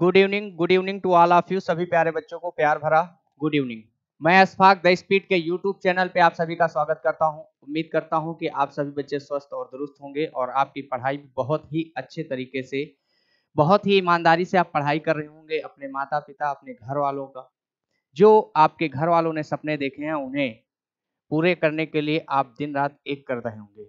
good evening good evening to all of you सभी प्यारे बच्चों को प्यार भरा गुड इवनिंग मैं अशफाक द स्पीड के यूट्यूब चैनल पे आप सभी का स्वागत करता हूं उम्मीद करता हूं कि आप सभी बच्चे स्वस्थ और दुरुस्त होंगे और आपकी पढ़ाई बहुत ही अच्छे तरीके से बहुत ही ईमानदारी से आप पढ़ाई कर रहे होंगे अपने माता पिता अपने घर वालों का जो आपके घर वालों ने सपने देखे हैं उन्हें पूरे करने के लिए आप दिन रात एक कर रहे होंगे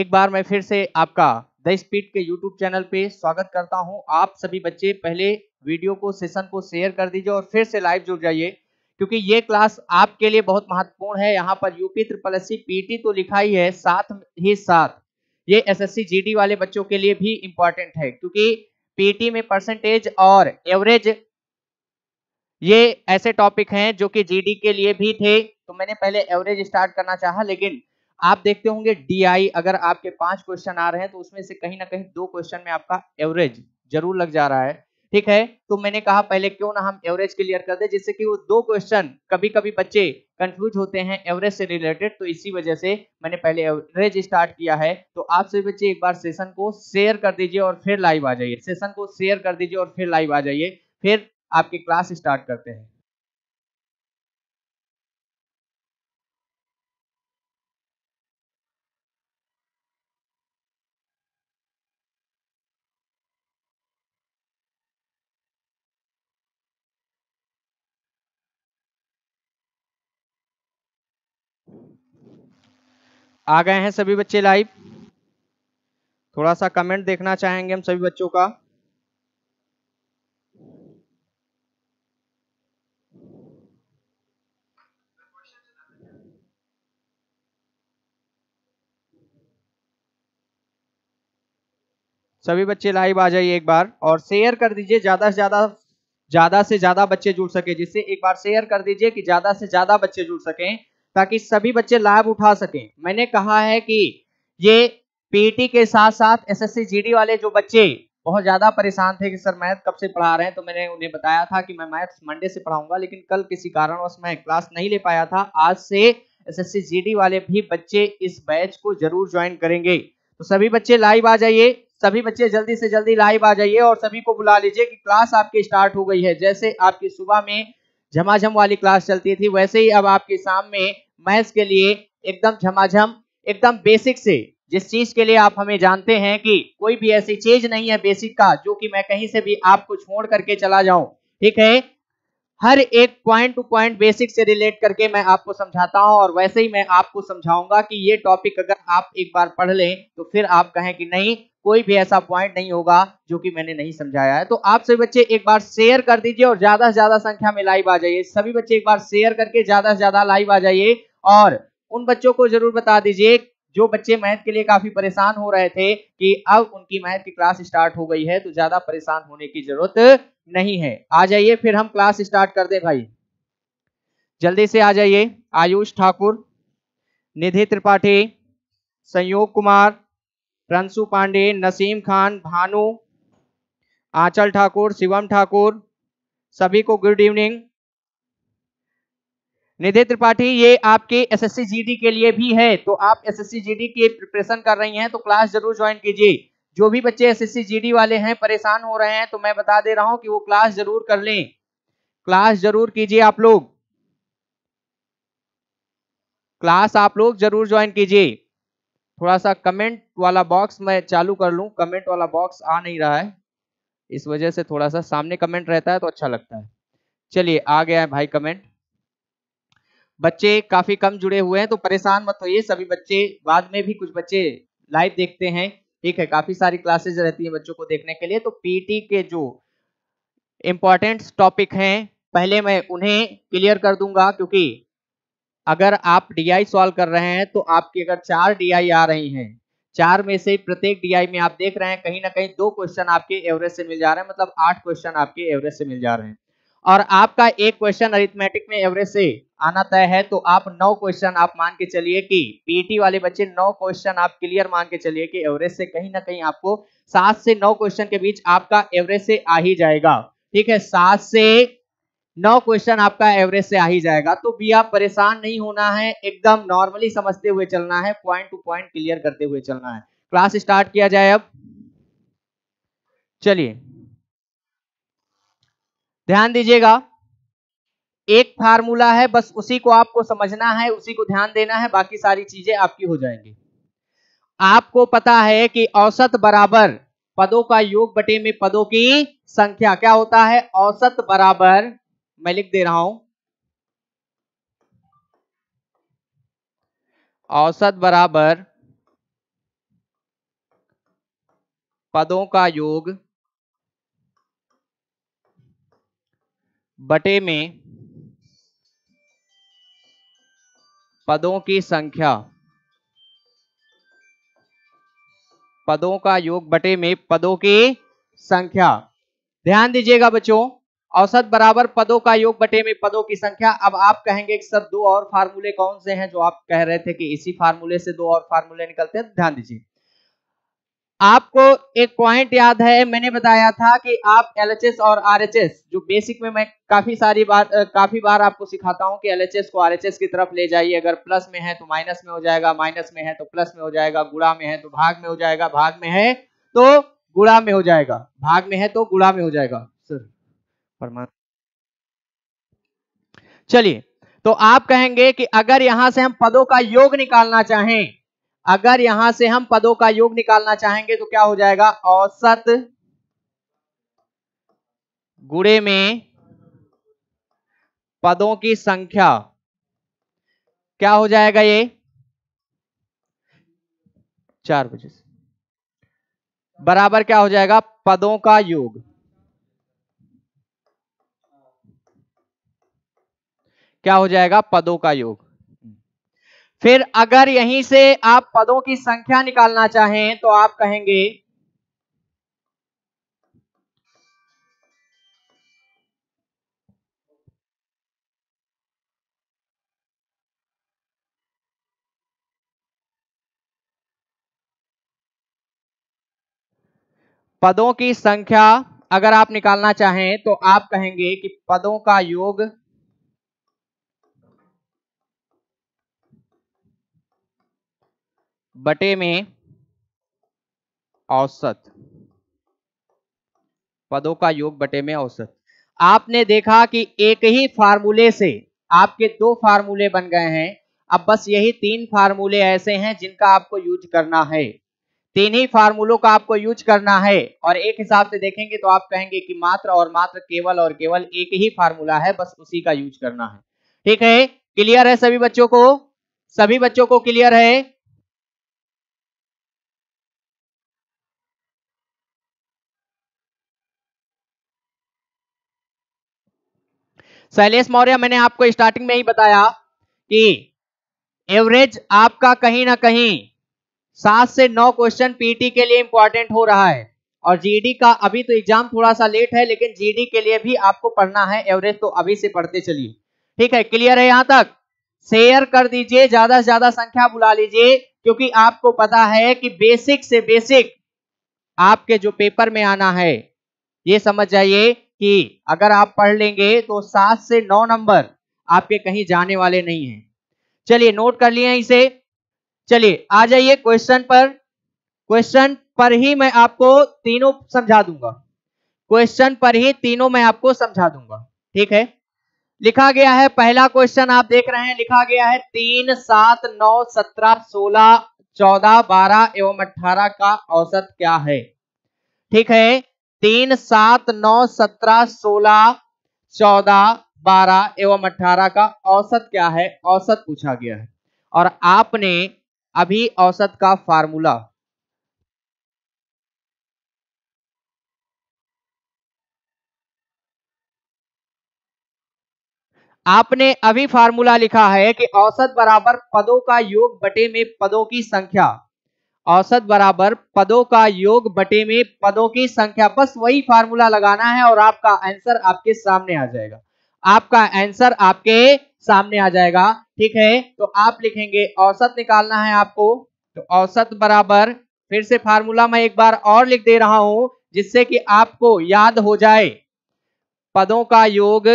एक बार मैं फिर से आपका द स्पीड के YouTube चैनल पे स्वागत करता हूँ आप सभी बच्चे पहले वीडियो को सेशन को शेयर कर दीजिए और फिर से लाइव जुड़ जाइए क्योंकि ये क्लास आपके लिए बहुत महत्वपूर्ण है यहाँ पर यूपी ट्रिपल एस पीटी तो लिखा ही है साथ ही साथ ये एस एस वाले बच्चों के लिए भी इम्पोर्टेंट है क्योंकि पीटी में परसेंटेज और एवरेज ये ऐसे टॉपिक हैं जो कि जीडी के लिए भी थे तो मैंने पहले एवरेज स्टार्ट करना चाहा लेकिन आप देखते होंगे डी अगर आपके पांच क्वेश्चन आ रहे हैं तो उसमें से कहीं ना कहीं दो क्वेश्चन में आपका एवरेज जरूर लग जा रहा है ठीक है तो मैंने कहा पहले क्यों ना हम एवरेज क्लियर कर दे जिससे कि वो दो क्वेश्चन कभी कभी बच्चे कंफ्यूज होते हैं एवरेज से रिलेटेड तो इसी वजह से मैंने पहले एवरेज स्टार्ट किया है तो आप सभी बच्चे एक बार सेशन को शेयर कर दीजिए और फिर लाइव आ जाइए सेशन को शेयर कर दीजिए और फिर लाइव आ जाइए फिर आपकी क्लास स्टार्ट करते हैं आ गए हैं सभी बच्चे लाइव थोड़ा सा कमेंट देखना चाहेंगे हम सभी बच्चों का सभी बच्चे लाइव आ जाइए एक बार और शेयर कर दीजिए ज्यादा से ज्यादा ज्यादा से ज्यादा बच्चे जुड़ सके जिससे एक बार शेयर कर दीजिए कि ज्यादा से ज्यादा बच्चे जुड़ सकें ताकि सभी बच्चे लाभ उठा सकें मैंने कहा है कि ये पीटी e के साथ साथ एसएससी जीडी वाले जो बच्चे बहुत ज़्यादा परेशान थे कि सर मैथ कब से पढ़ा रहे हैं तो मैंने उन्हें बताया था कि मैं मैथ्स मंडे से पढ़ाऊंगा लेकिन कल किसी कारणवश मैं क्लास नहीं ले पाया था आज से एसएससी जीडी वाले भी बच्चे इस बैच को जरूर ज्वाइन करेंगे तो सभी बच्चे लाइव आ जाइए सभी बच्चे जल्दी से जल्दी लाइव आ जाइए और सभी को बुला लीजिए कि क्लास आपकी स्टार्ट हो गई है जैसे आपकी सुबह में झमाझम वाली क्लास चलती थी वैसे ही अब आपके सामने मैथ्स के लिए एकदम झमाझम एकदम बेसिक से जिस चीज के लिए आप हमें जानते हैं कि कोई भी ऐसी चीज नहीं है बेसिक का जो कि मैं कहीं से भी आपको छोड़ करके चला जाऊं ठीक है हर एक पॉइंट टू पॉइंट बेसिक से रिलेट करके मैं आपको समझाता हूं और वैसे ही मैं आपको समझाऊंगा कि ये टॉपिक अगर आप एक बार पढ़ लें तो फिर आप कहें कि नहीं कोई भी ऐसा पॉइंट नहीं होगा जो कि मैंने नहीं समझाया है तो आप सभी बच्चे एक बार शेयर कर दीजिए और ज्यादा से ज्यादा संख्या में लाइव आ जाइए सभी बच्चे एक बार शेयर करके ज्यादा से ज्यादा लाइव आ जाइए और उन बच्चों को जरूर बता दीजिए जो बच्चे मैथ के लिए काफी परेशान हो रहे थे कि अब उनकी मैथ की क्लास स्टार्ट हो गई है तो ज्यादा परेशान होने की जरूरत नहीं है आ जाइए फिर हम क्लास स्टार्ट कर दें भाई जल्दी से आ जाइए आयुष ठाकुर निधि त्रिपाठी संयोग कुमार प्रंशु पांडे नसीम खान भानु आंचल ठाकुर शिवम ठाकुर सभी को गुड इवनिंग निधि त्रिपाठी ये आपके एसएससी जीडी के लिए भी है तो आप एसएससी जीडी की प्रिपरेशन कर रही हैं तो क्लास जरूर ज्वाइन कीजिए जो भी बच्चे एसएससी जीडी वाले हैं परेशान हो रहे हैं तो मैं बता दे रहा हूं कि वो क्लास जरूर कर लें क्लास जरूर कीजिए आप लोग क्लास आप लोग जरूर ज्वाइन कीजिए थोड़ा सा कमेंट वाला बॉक्स मैं चालू कर लू कमेंट वाला बॉक्स आ नहीं रहा है इस वजह से थोड़ा सा सामने कमेंट रहता है तो अच्छा लगता है चलिए आ गया है भाई कमेंट बच्चे काफी कम जुड़े हुए हैं तो परेशान मत होइए सभी बच्चे बाद में भी कुछ बच्चे लाइव देखते हैं ठीक है काफी सारी क्लासेज रहती है बच्चों को देखने के लिए तो पीटी के जो इम्पोर्टेंट टॉपिक हैं पहले मैं उन्हें क्लियर कर दूंगा क्योंकि अगर आप डीआई सॉल्व कर रहे हैं तो आपकी अगर चार डीआई आ रही हैं चार में से प्रत्येक डीआई में आप देख रहे हैं कहीं ना कहीं दो क्वेश्चन आपके एवरेज से मिल जा रहे हैं मतलब आठ क्वेश्चन आपके एवरेज से मिल जा रहे हैं और आपका एक क्वेश्चन अरिथमेटिक में एवरेज से आना तय है तो आप नौ क्वेश्चन आप मान के चलिए कि पीटी e वाले बच्चे नौ क्वेश्चन आप क्लियर मान के चलिए कि एवरेज से कहीं ना कहीं आपको सात से नौ क्वेश्चन के बीच आपका एवरेज से आ ही जाएगा ठीक है सात से नौ क्वेश्चन आपका एवरेज से आ ही जाएगा तो भी आप परेशान नहीं होना है एकदम नॉर्मली समझते हुए चलना है पॉइंट टू पॉइंट क्लियर करते हुए चलना है क्लास स्टार्ट किया जाए अब चलिए ध्यान दीजिएगा एक फार्मूला है बस उसी को आपको समझना है उसी को ध्यान देना है बाकी सारी चीजें आपकी हो जाएंगी आपको पता है कि औसत बराबर पदों का योग बटे में पदों की संख्या क्या होता है औसत बराबर मैं लिख दे रहा हूं औसत बराबर पदों का योग बटे में पदों की संख्या पदों का योग बटे में पदों की संख्या ध्यान दीजिएगा बच्चों औसत बराबर पदों का योग बटे में पदों की संख्या अब आप कहेंगे कि सर दो और फार्मूले कौन से हैं जो आप कह रहे थे कि इसी फार्मूले से दो और फार्मूले निकलते हैं ध्यान दीजिए आपको एक पॉइंट याद है मैंने बताया था कि आप एल और आर जो बेसिक में मैं काफी सारी बार काफी बार आपको सिखाता हूं कि एल को आर की तरफ ले जाइए अगर प्लस में है तो माइनस में हो जाएगा माइनस में है तो प्लस में हो जाएगा गुड़ा में है तो भाग में हो जाएगा भाग में है तो गुड़ा में हो जाएगा भाग में है तो गुड़ा में हो जाएगा सर परमा चलिए तो आप कहेंगे कि अगर यहां से हम पदों का योग निकालना चाहें अगर यहां से हम पदों का योग निकालना चाहेंगे तो क्या हो जाएगा औसत गुड़े में पदों की संख्या क्या हो जाएगा ये चार बजे से बराबर क्या हो जाएगा पदों का योग क्या हो जाएगा पदों का योग फिर अगर यहीं से आप पदों की संख्या निकालना चाहें तो आप कहेंगे पदों की संख्या अगर आप निकालना चाहें तो आप कहेंगे कि पदों का योग बटे में औसत पदों का योग बटे में औसत आपने देखा कि एक ही फार्मूले से आपके दो फार्मूले बन गए हैं अब बस यही तीन फार्मूले ऐसे हैं जिनका आपको यूज करना है तीन ही फार्मूलों का आपको यूज करना है और एक हिसाब से देखेंगे तो आप कहेंगे कि मात्र और मात्र केवल और केवल एक ही फार्मूला है बस उसी का यूज करना है ठीक है क्लियर है सभी बच्चों को सभी बच्चों को क्लियर है शैलेश मौर्य मैंने आपको स्टार्टिंग में ही बताया कि एवरेज आपका कहीं ना कहीं सात से नौ क्वेश्चन पीटी के लिए इंपॉर्टेंट हो रहा है और जीडी का अभी तो एग्जाम थोड़ा सा लेट है लेकिन जीडी के लिए भी आपको पढ़ना है एवरेज तो अभी से पढ़ते चलिए ठीक है क्लियर है यहां तक शेयर कर दीजिए ज्यादा से ज्यादा संख्या बुला लीजिए क्योंकि आपको पता है कि बेसिक से बेसिक आपके जो पेपर में आना है ये समझ जाइए कि अगर आप पढ़ लेंगे तो सात से नौ नंबर आपके कहीं जाने वाले नहीं है चलिए नोट कर लिए इसे चलिए आ जाइए क्वेश्चन पर क्वेश्चन पर ही मैं आपको तीनों समझा दूंगा क्वेश्चन पर ही तीनों मैं आपको समझा दूंगा ठीक है लिखा गया है पहला क्वेश्चन आप देख रहे हैं लिखा गया है तीन सात नौ सत्रह सोलह चौदह बारह एवं अठारह का औसत क्या है ठीक है तीन सात नौ सत्रह सोलह चौदह बारह एवं अठारह का औसत क्या है औसत पूछा गया है और आपने अभी औसत का फार्मूला आपने अभी फार्मूला लिखा है कि औसत बराबर पदों का योग बटे में पदों की संख्या औसत बराबर पदों का योग बटे में पदों की संख्या बस वही फार्मूला लगाना है और आपका आंसर आपके सामने आ जाएगा आपका आंसर आपके सामने आ जाएगा ठीक है तो आप लिखेंगे औसत निकालना है आपको तो औसत बराबर फिर से फार्मूला मैं एक बार और लिख दे रहा हूं जिससे कि आपको याद हो जाए पदों का योग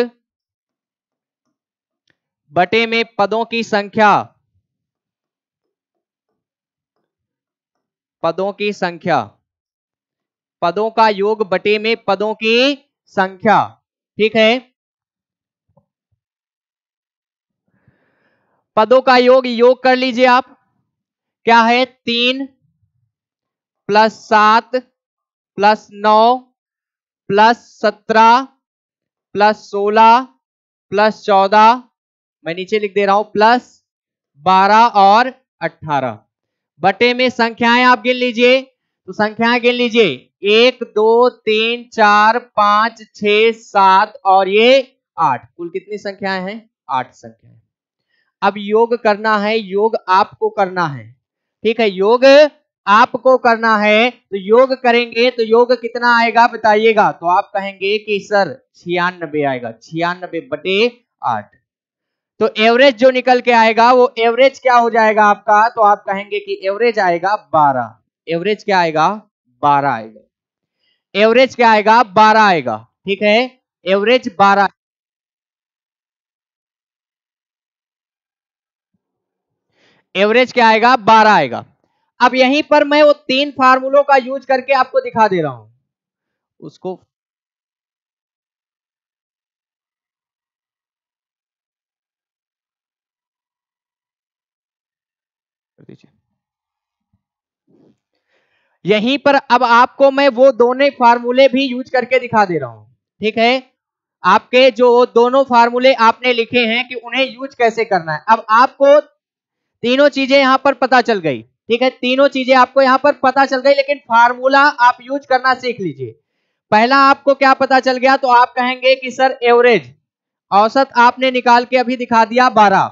बटे में पदों की संख्या पदों की संख्या पदों का योग बटे में पदों की संख्या ठीक है पदों का योग योग कर लीजिए आप क्या है तीन प्लस सात प्लस नौ प्लस सत्रह प्लस सोलह प्लस चौदह मैं नीचे लिख दे रहा हूं प्लस बारह और अट्ठारह बटे में संख्याएं आप गिन लीजिए तो संख्याएं गिन लीजिए एक दो तीन चार पांच छ सात और ये आठ कुल कितनी संख्याएं हैं आठ संख्याएं अब योग करना है योग आपको करना है ठीक है योग आपको करना है तो योग करेंगे तो योग कितना आएगा बताइएगा तो आप कहेंगे कि सर छियानबे आएगा छियानबे बटे आठ तो एवरेज जो निकल के आएगा वो एवरेज क्या हो जाएगा आपका तो आप कहेंगे कि एवरेज आएगा बारह एवरेज क्या आएगा बारह आएगा एवरेज क्या आएगा बारह आएगा ठीक है एवरेज बारह एवरेज क्या आएगा बारह आएगा अब यहीं पर मैं वो तीन फार्मूलों का यूज करके आपको दिखा दे रहा हूं उसको यहीं पर अब आपको मैं वो दोनों फार्मूले भी यूज करके दिखा दे रहा हूं ठीक है आपके जो दोनों फार्मूले आपने लिखे हैं कि उन्हें यूज कैसे करना है अब आपको तीनों चीजें यहां पर पता चल गई ठीक है तीनों चीजें आपको यहां पर पता चल गई लेकिन फार्मूला आप यूज करना सीख लीजिए पहला आपको क्या पता चल गया तो आप कहेंगे कि सर एवरेज औसत आपने निकाल के अभी दिखा दिया बारह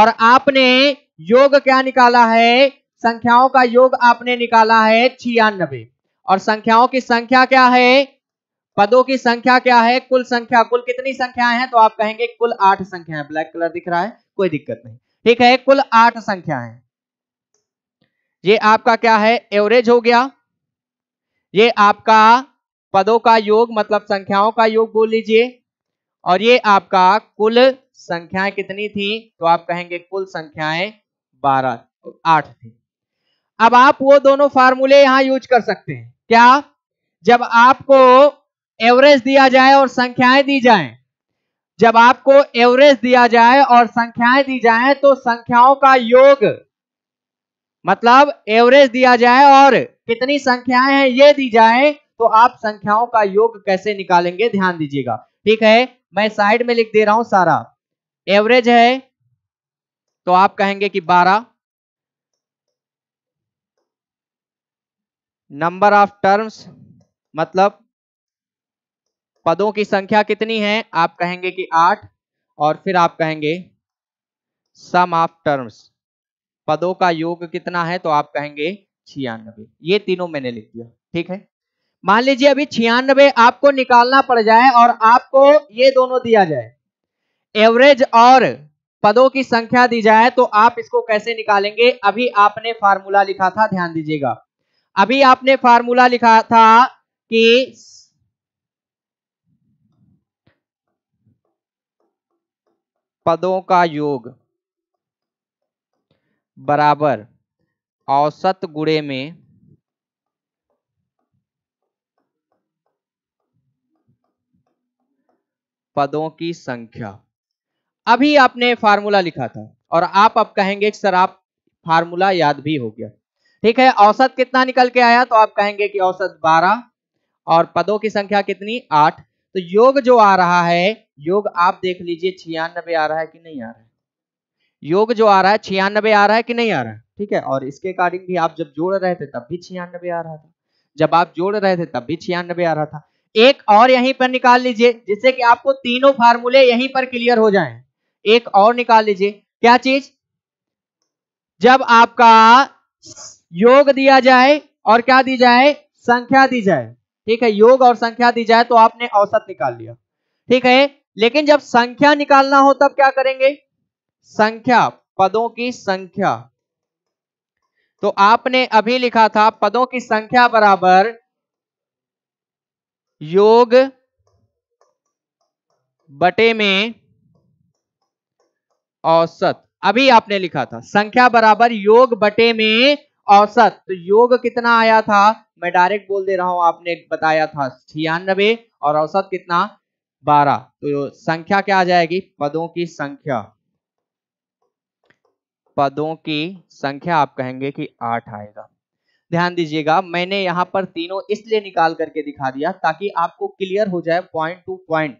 और आपने योग क्या निकाला है संख्याओं का योग आपने निकाला है छियानबे और संख्याओं की संख्या क्या है पदों की संख्या क्या है कुल संख्या कुल कितनी संख्याएं हैं तो आप कहेंगे कुल आठ संख्या ब्लैक कलर दिख रहा है कोई दिक्कत नहीं ठीक है कुल आठ संख्या है ये आपका क्या है एवरेज हो गया ये आपका पदों का योग मतलब संख्याओं का योग बोल लीजिए और ये आपका कुल संख्याएं कितनी थी तो आप कहेंगे कुल संख्याएं बारह आठ थी अब आप वो दोनों फार्मूले यहां यूज कर सकते हैं क्या जब आपको एवरेज दिया जाए और संख्याएं दी जाए जब आपको एवरेज दिया जाए और संख्याएं दी जाए तो संख्याओं का योग मतलब एवरेज दिया जाए और कितनी संख्याएं हैं ये दी जाए तो आप संख्याओं का योग कैसे निकालेंगे ध्यान दीजिएगा ठीक है मैं साइड में लिख दे रहा हूं सारा एवरेज है तो आप कहेंगे कि बारह नंबर ऑफ टर्म्स मतलब पदों की संख्या कितनी है आप कहेंगे कि आठ और फिर आप कहेंगे सम ऑफ टर्म्स पदों का योग कितना है तो आप कहेंगे छियानबे ये तीनों मैंने लिख दिया ठीक है मान लीजिए अभी छियानबे आपको निकालना पड़ जाए और आपको ये दोनों दिया जाए एवरेज और पदों की संख्या दी जाए तो आप इसको कैसे निकालेंगे अभी आपने फार्मूला लिखा था ध्यान दीजिएगा अभी आपने फार्मूला लिखा था कि पदों का योग बराबर औसत गुड़े में पदों की संख्या अभी आपने फार्मूला लिखा था और आप अब कहेंगे सर आप फार्मूला याद भी हो गया ठीक है औसत कितना निकल के आया तो आप कहेंगे कि औसत बारह और पदों की संख्या कितनी आठ तो योग जो आ रहा है योग आप देख लीजिए छियानबे आ रहा है कि नहीं आ रहा है योग जो आ रहा है छियानबे आ रहा है कि नहीं आ रहा है ठीक है और इसके अकॉर्डिंग भी आप जब जोड़ रहे थे तब भी छियानबे आ रहा था जब आप जोड़ रहे थे तब भी छियानबे आ रहा था एक और यहीं पर निकाल लीजिए जिससे कि आपको तीनों फार्मूले यहीं पर क्लियर हो जाएं एक और निकाल लीजिए क्या चीज जब आपका योग दिया जाए और क्या दी जाए संख्या दी जाए ठीक है योग और संख्या दी जाए तो आपने औसत निकाल लिया ठीक है लेकिन जब संख्या निकालना हो तब क्या करेंगे संख्या पदों की संख्या तो आपने अभी लिखा था पदों की संख्या बराबर योग बटे में औसत अभी आपने लिखा था संख्या बराबर योग बटे में औसत तो योग कितना आया था मैं डायरेक्ट बोल दे रहा हूं आपने बताया था छियानबे और औसत कितना बारह तो संख्या क्या आ जाएगी पदों की संख्या पदों की संख्या आप कहेंगे कि आठ आएगा ध्यान दीजिएगा मैंने यहां पर तीनों इसलिए निकाल करके दिखा दिया ताकि आपको क्लियर हो जाए पॉइंट टू पॉइंट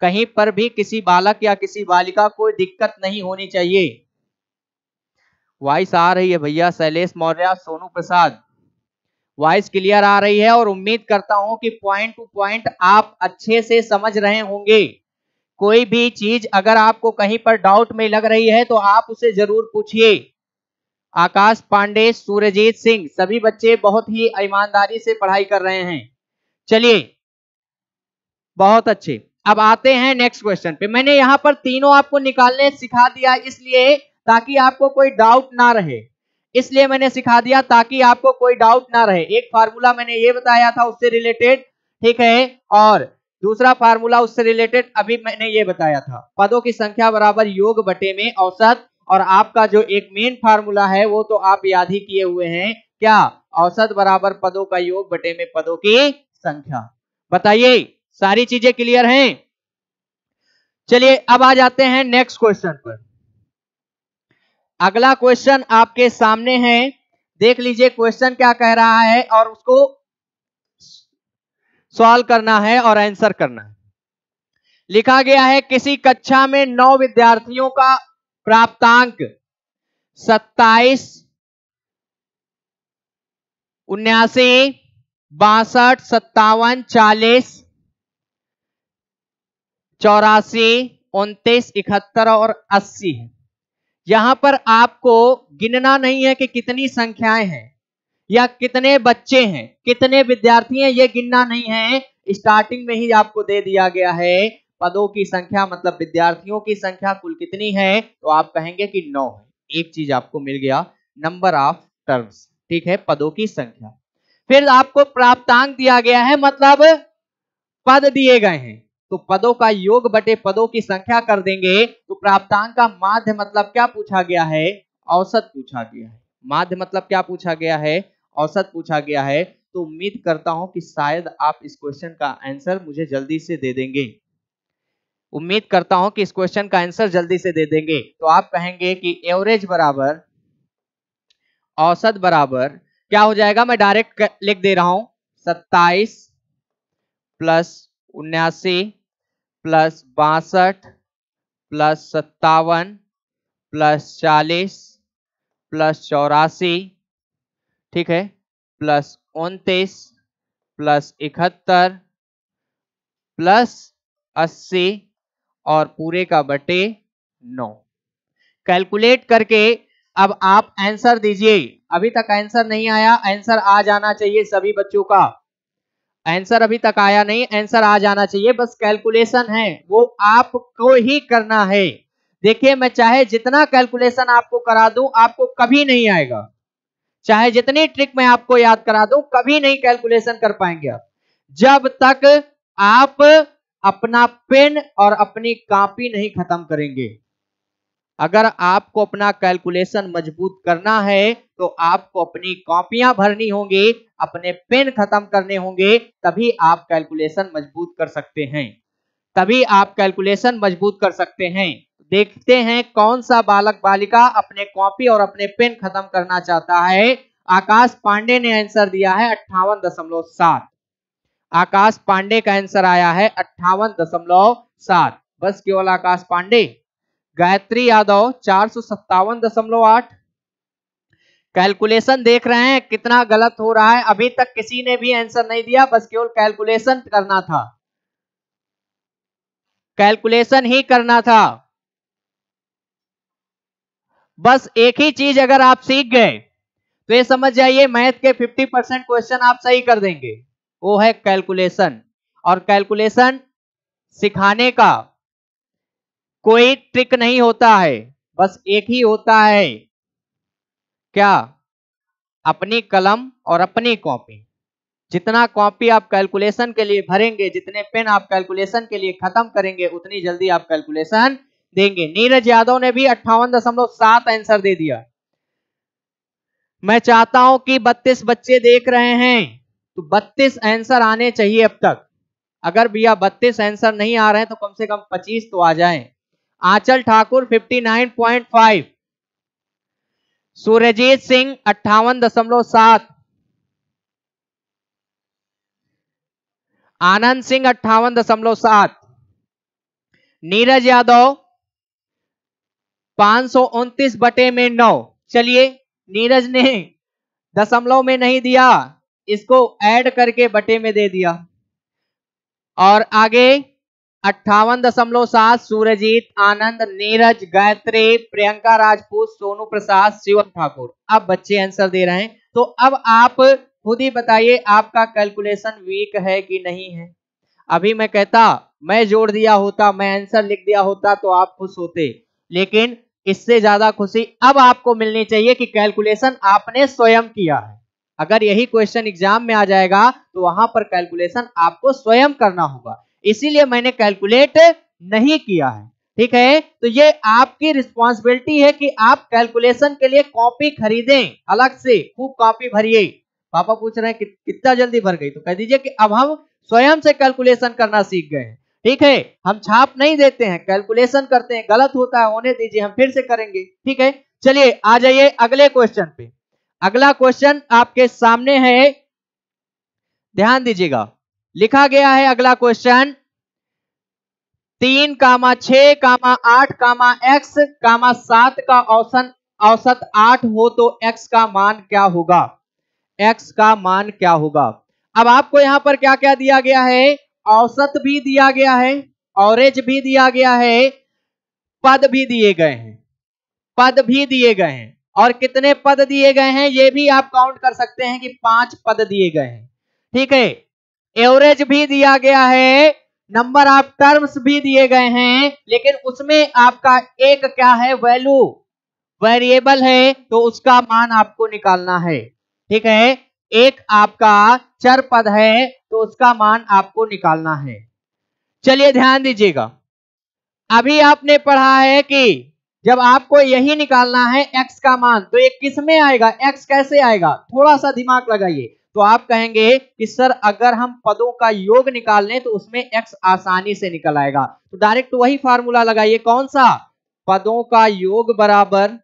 कहीं पर भी किसी बालक या किसी बालिका को दिक्कत नहीं होनी चाहिए वॉइस आ रही है भैया शैलेश मौर्य सोनू प्रसाद वॉइस क्लियर आ रही है और उम्मीद करता हूं कि पॉइंट टू पॉइंट आप अच्छे से समझ रहे होंगे कोई भी चीज अगर आपको कहीं पर डाउट में लग रही है तो आप उसे जरूर पूछिए आकाश पांडे सूर्यजीत सिंह सभी बच्चे बहुत ही ईमानदारी से पढ़ाई कर रहे हैं चलिए बहुत अच्छे अब आते हैं नेक्स्ट क्वेश्चन पे मैंने यहां पर तीनों आपको निकालने सिखा दिया इसलिए ताकि आपको कोई डाउट ना रहे इसलिए मैंने सिखा दिया ताकि आपको कोई डाउट ना रहे एक फार्मूला मैंने ये बताया था उससे रिलेटेड ठीक है और दूसरा फार्मूला उससे रिलेटेड अभी मैंने ये बताया था पदों की संख्या बराबर योग बटे में औसत और आपका जो एक मेन फार्मूला है वो तो आप याद ही किए हुए हैं क्या औसत बराबर पदों का योग बटे में पदों की संख्या बताइए सारी चीजें क्लियर हैं चलिए अब आ जाते हैं नेक्स्ट क्वेश्चन पर अगला क्वेश्चन आपके सामने है देख लीजिए क्वेश्चन क्या कह रहा है और उसको सॉल्व करना है और आंसर करना है लिखा गया है किसी कक्षा में नौ विद्यार्थियों का प्राप्तांक सत्ताईस उन्यासी बासठ सत्तावन चालीस चौरासी उनतीस इकहत्तर और अस्सी है यहां पर आपको गिनना नहीं है कि कितनी संख्याएं हैं या कितने बच्चे हैं कितने विद्यार्थी हैं ये गिनना नहीं है स्टार्टिंग में ही आपको दे दिया गया है पदों की संख्या मतलब विद्यार्थियों की संख्या कुल कितनी है तो आप कहेंगे कि नौ है एक चीज आपको मिल गया नंबर ऑफ टर्म्स ठीक है पदों की संख्या फिर आपको प्राप्तांक दिया गया है मतलब पद दिए गए हैं तो पदों का योग बटे पदों की संख्या कर देंगे तो प्राप्तांक का माध्य मतलब क्या पूछा गया है औसत पूछा गया है माध्य मतलब क्या पूछा गया है औसत पूछा गया है तो उम्मीद करता हूं कि शायद आप इस क्वेश्चन का आंसर मुझे जल्दी से दे देंगे उम्मीद करता हूं कि इस क्वेश्चन का आंसर जल्दी से दे देंगे तो आप कहेंगे कि एवरेज बराबर औसत बराबर क्या हो जाएगा मैं डायरेक्ट लिख दे रहा हूं सत्ताईस प्लस उन्यासी प्लस बासठ प्लस सत्तावन प्लस चालीस प्लस चौरासी ठीक है प्लस उनतीस प्लस इकहत्तर प्लस अस्सी और पूरे का बटे नौ कैलकुलेट करके अब आप आंसर दीजिए अभी तक आंसर नहीं आया आंसर आ जाना चाहिए सभी बच्चों का आंसर अभी तक आया नहीं आंसर आ जाना चाहिए बस कैलकुलेशन है वो आपको ही करना है देखिए मैं चाहे जितना कैलकुलेशन आपको करा दूं आपको कभी नहीं आएगा चाहे जितनी ट्रिक मैं आपको याद करा दूं कभी नहीं कैलकुलेशन कर पाएंगे आप जब तक आप अपना पेन और अपनी कापी नहीं खत्म करेंगे अगर आपको अपना कैलकुलेशन मजबूत करना है तो आपको अपनी कॉपियां भरनी होंगी अपने पेन खत्म करने होंगे तभी आप कैलकुलेशन मजबूत कर सकते हैं तभी आप कैलकुलेशन मजबूत कर सकते हैं देखते हैं कौन सा बालक बालिका अपने कॉपी और अपने पेन खत्म करना चाहता है आकाश पांडे ने आंसर दिया है अट्ठावन दशमलव सात आकाश पांडे का आंसर आया है अट्ठावन दशमलव सात बस केवल आकाश पांडे गायत्री यादव चार सौ सत्तावन दशमलव आठ कैलकुलेशन देख रहे हैं कितना गलत हो रहा है अभी तक किसी ने भी आंसर नहीं दिया बस केवल कैलकुलेशन करना था कैलकुलेशन ही करना था बस एक ही चीज अगर आप सीख गए तो ये समझ जाइए मैथ के 50 परसेंट क्वेश्चन आप सही कर देंगे वो है कैलकुलेशन और कैलकुलेशन सिखाने का कोई ट्रिक नहीं होता है बस एक ही होता है क्या अपनी कलम और अपनी कॉपी जितना कॉपी आप कैलकुलेशन के लिए भरेंगे जितने पेन आप कैलकुलेशन के लिए खत्म करेंगे उतनी जल्दी आप कैलकुलेशन देंगे नीरज यादव ने भी अट्ठावन दशमलव सात आंसर दे दिया मैं चाहता हूं कि बत्तीस बच्चे देख रहे हैं तो बत्तीस आंसर आने चाहिए अब तक अगर भैया बत्तीस आंसर नहीं आ रहे हैं तो कम से कम पच्चीस तो आ जाए आंचल ठाकुर 59.5 सूरजीत सिंह अट्ठावन दशमलव सात आनंद सिंह अट्ठावन दशमलव सात नीरज यादव पांच सौ उनतीस बटे में नौ चलिए नीरज ने दशमलव में नहीं दिया इसको ऐड करके बटे में दे दिया और आगे अट्ठावन दशमलव सात सूरजीत आनंद नीरज गायत्री प्रियंका राजपूत सोनू प्रसाद शिवम ठाकुर अब बच्चे आंसर दे रहे हैं तो अब आप खुद ही बताइए आपका कैलकुलेशन वीक है कि नहीं है अभी मैं कहता मैं जोड़ दिया होता मैं आंसर लिख दिया होता तो आप खुश होते लेकिन इससे ज्यादा खुशी अब आपको मिलनी चाहिए कि कैलकुलेशन आपने स्वयं किया है अगर यही क्वेश्चन एग्जाम में आ जाएगा तो वहां पर कैलकुलेशन आपको स्वयं करना होगा इसीलिए मैंने कैलकुलेट नहीं किया है ठीक है तो ये आपकी रिस्पॉन्सिबिलिटी है कि आप कैलकुलेशन के लिए कॉपी खरीदें अलग से खूब कॉपी भरिए पापा पूछ रहे हैं कि, कितना जल्दी भर गई तो कह दीजिए कि अब हम स्वयं से कैलकुलेशन करना सीख गए हैं ठीक है हम छाप नहीं देते हैं कैलकुलेशन करते हैं गलत होता है होने दीजिए हम फिर से करेंगे ठीक है चलिए आ जाइए अगले क्वेश्चन पे अगला क्वेश्चन आपके सामने है ध्यान दीजिएगा लिखा गया है अगला क्वेश्चन तीन कामा छ कामा आठ कामा एक्स कामा सात का औसत औसत आठ हो तो एक्स का मान क्या होगा एक्स का मान क्या होगा अब आपको यहां पर क्या क्या दिया गया है औसत भी दिया गया है औरेज भी दिया गया है पद भी दिए गए हैं पद भी दिए गए हैं और कितने पद दिए गए हैं यह भी आप काउंट कर सकते हैं कि पांच पद दिए गए हैं ठीक है एवरेज भी दिया गया है नंबर ऑफ टर्म्स भी दिए गए हैं लेकिन उसमें आपका एक क्या है वैल्यू वेरिएबल है तो उसका मान आपको निकालना है ठीक है एक आपका चर पद है तो उसका मान आपको निकालना है चलिए ध्यान दीजिएगा अभी आपने पढ़ा है कि जब आपको यही निकालना है एक्स का मान तो ये किस में आएगा एक्स कैसे आएगा थोड़ा सा दिमाग लगाइए तो आप कहेंगे कि सर अगर हम पदों का योग निकाल लें तो उसमें एक्स आसानी से निकल आएगा तो डायरेक्ट वही फार्मूला लगाइए कौन सा पदों का योग बराबर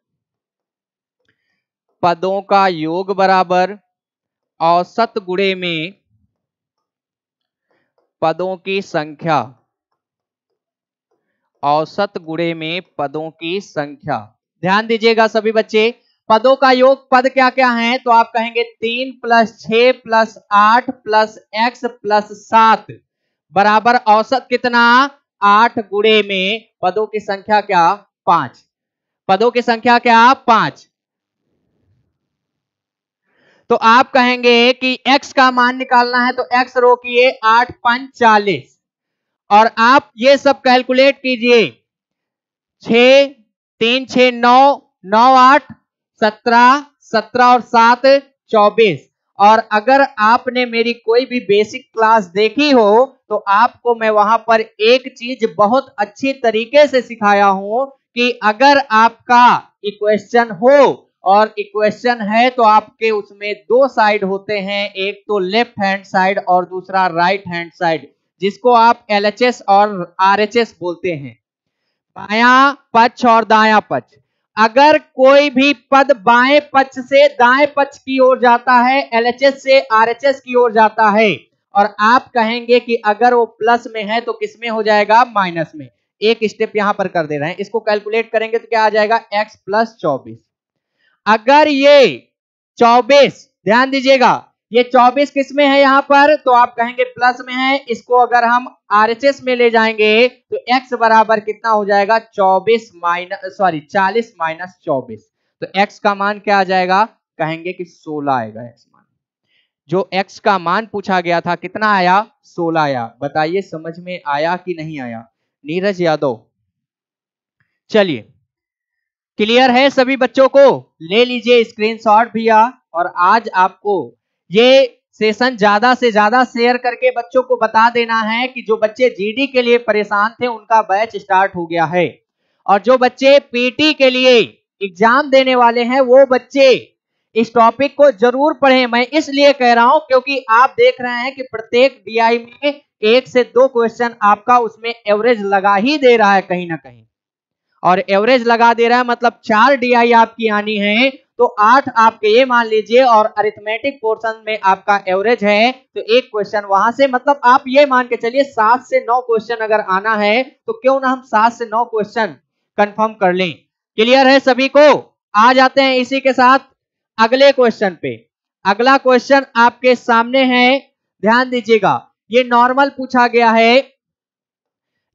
पदों का योग बराबर औसत गुणे में पदों की संख्या औसत गुणे में पदों की संख्या ध्यान दीजिएगा सभी बच्चे पदों का योग पद क्या क्या है तो आप कहेंगे तीन प्लस छ प्लस आठ प्लस एक्स प्लस सात बराबर औसत कितना आठ गुड़े में पदों की संख्या क्या पांच पदों की संख्या क्या पांच तो आप कहेंगे कि x का मान निकालना है तो x रोकिए आठ पांच चालीस और आप ये सब कैलकुलेट कीजिए छ तीन छ नौ नौ आठ सत्रह सत्रह और सात चौबीस और अगर आपने मेरी कोई भी बेसिक क्लास देखी हो तो आपको मैं वहां पर एक चीज बहुत अच्छी तरीके से सिखाया हूं कि अगर आपका इक्वेशन हो और इक्वेशन है तो आपके उसमें दो साइड होते हैं एक तो लेफ्ट हैंड साइड और दूसरा राइट हैंड साइड जिसको आप एलएचएस और आरएचएस बोलते हैं बाया पक्ष और दाया पक्ष अगर कोई भी पद बाएं पक्ष से दाएं पक्ष की ओर जाता है एलएचएस से आरएचएस की ओर जाता है और आप कहेंगे कि अगर वो प्लस में है तो किस में हो जाएगा माइनस में एक स्टेप यहां पर कर दे रहे हैं इसको कैलकुलेट करेंगे तो क्या आ जाएगा एक्स प्लस चौबीस अगर ये चौबीस ध्यान दीजिएगा ये 24 किस में है यहाँ पर तो आप कहेंगे प्लस में है इसको अगर हम आरएचएस में ले जाएंगे तो एक्स बराबर कितना हो जाएगा 24 माइनस सॉरी 40 माइनस चौबीस तो एक्स का मान क्या आ जाएगा कहेंगे कि 16 आएगा एक्स मान जो एक्स का मान पूछा गया था कितना आया 16 आया बताइए समझ में आया कि नहीं आया नीरज यादव चलिए क्लियर है सभी बच्चों को ले लीजिए स्क्रीन भैया और आज आपको ये सेशन ज्यादा से ज्यादा शेयर करके बच्चों को बता देना है कि जो बच्चे जीडी के लिए परेशान थे उनका बैच स्टार्ट हो गया है और जो बच्चे पीटी के लिए एग्जाम देने वाले हैं वो बच्चे इस टॉपिक को जरूर पढ़ें मैं इसलिए कह रहा हूं क्योंकि आप देख रहे हैं कि प्रत्येक डीआई में एक से दो क्वेश्चन आपका उसमें एवरेज लगा ही दे रहा है कहीं ना कहीं और एवरेज लगा दे रहा है मतलब चार डीआई आपकी आनी है तो आठ आपके ये मान लीजिए और अरिथमेटिक पोर्शन में आपका एवरेज है तो एक क्वेश्चन वहां से मतलब आप ये मान के चलिए सात से नौ क्वेश्चन अगर आना है तो क्यों ना हम सात से नौ क्वेश्चन कंफर्म कर लें क्लियर है सभी को आ जाते हैं इसी के साथ अगले क्वेश्चन पे अगला क्वेश्चन आपके सामने है ध्यान दीजिएगा ये नॉर्मल पूछा गया है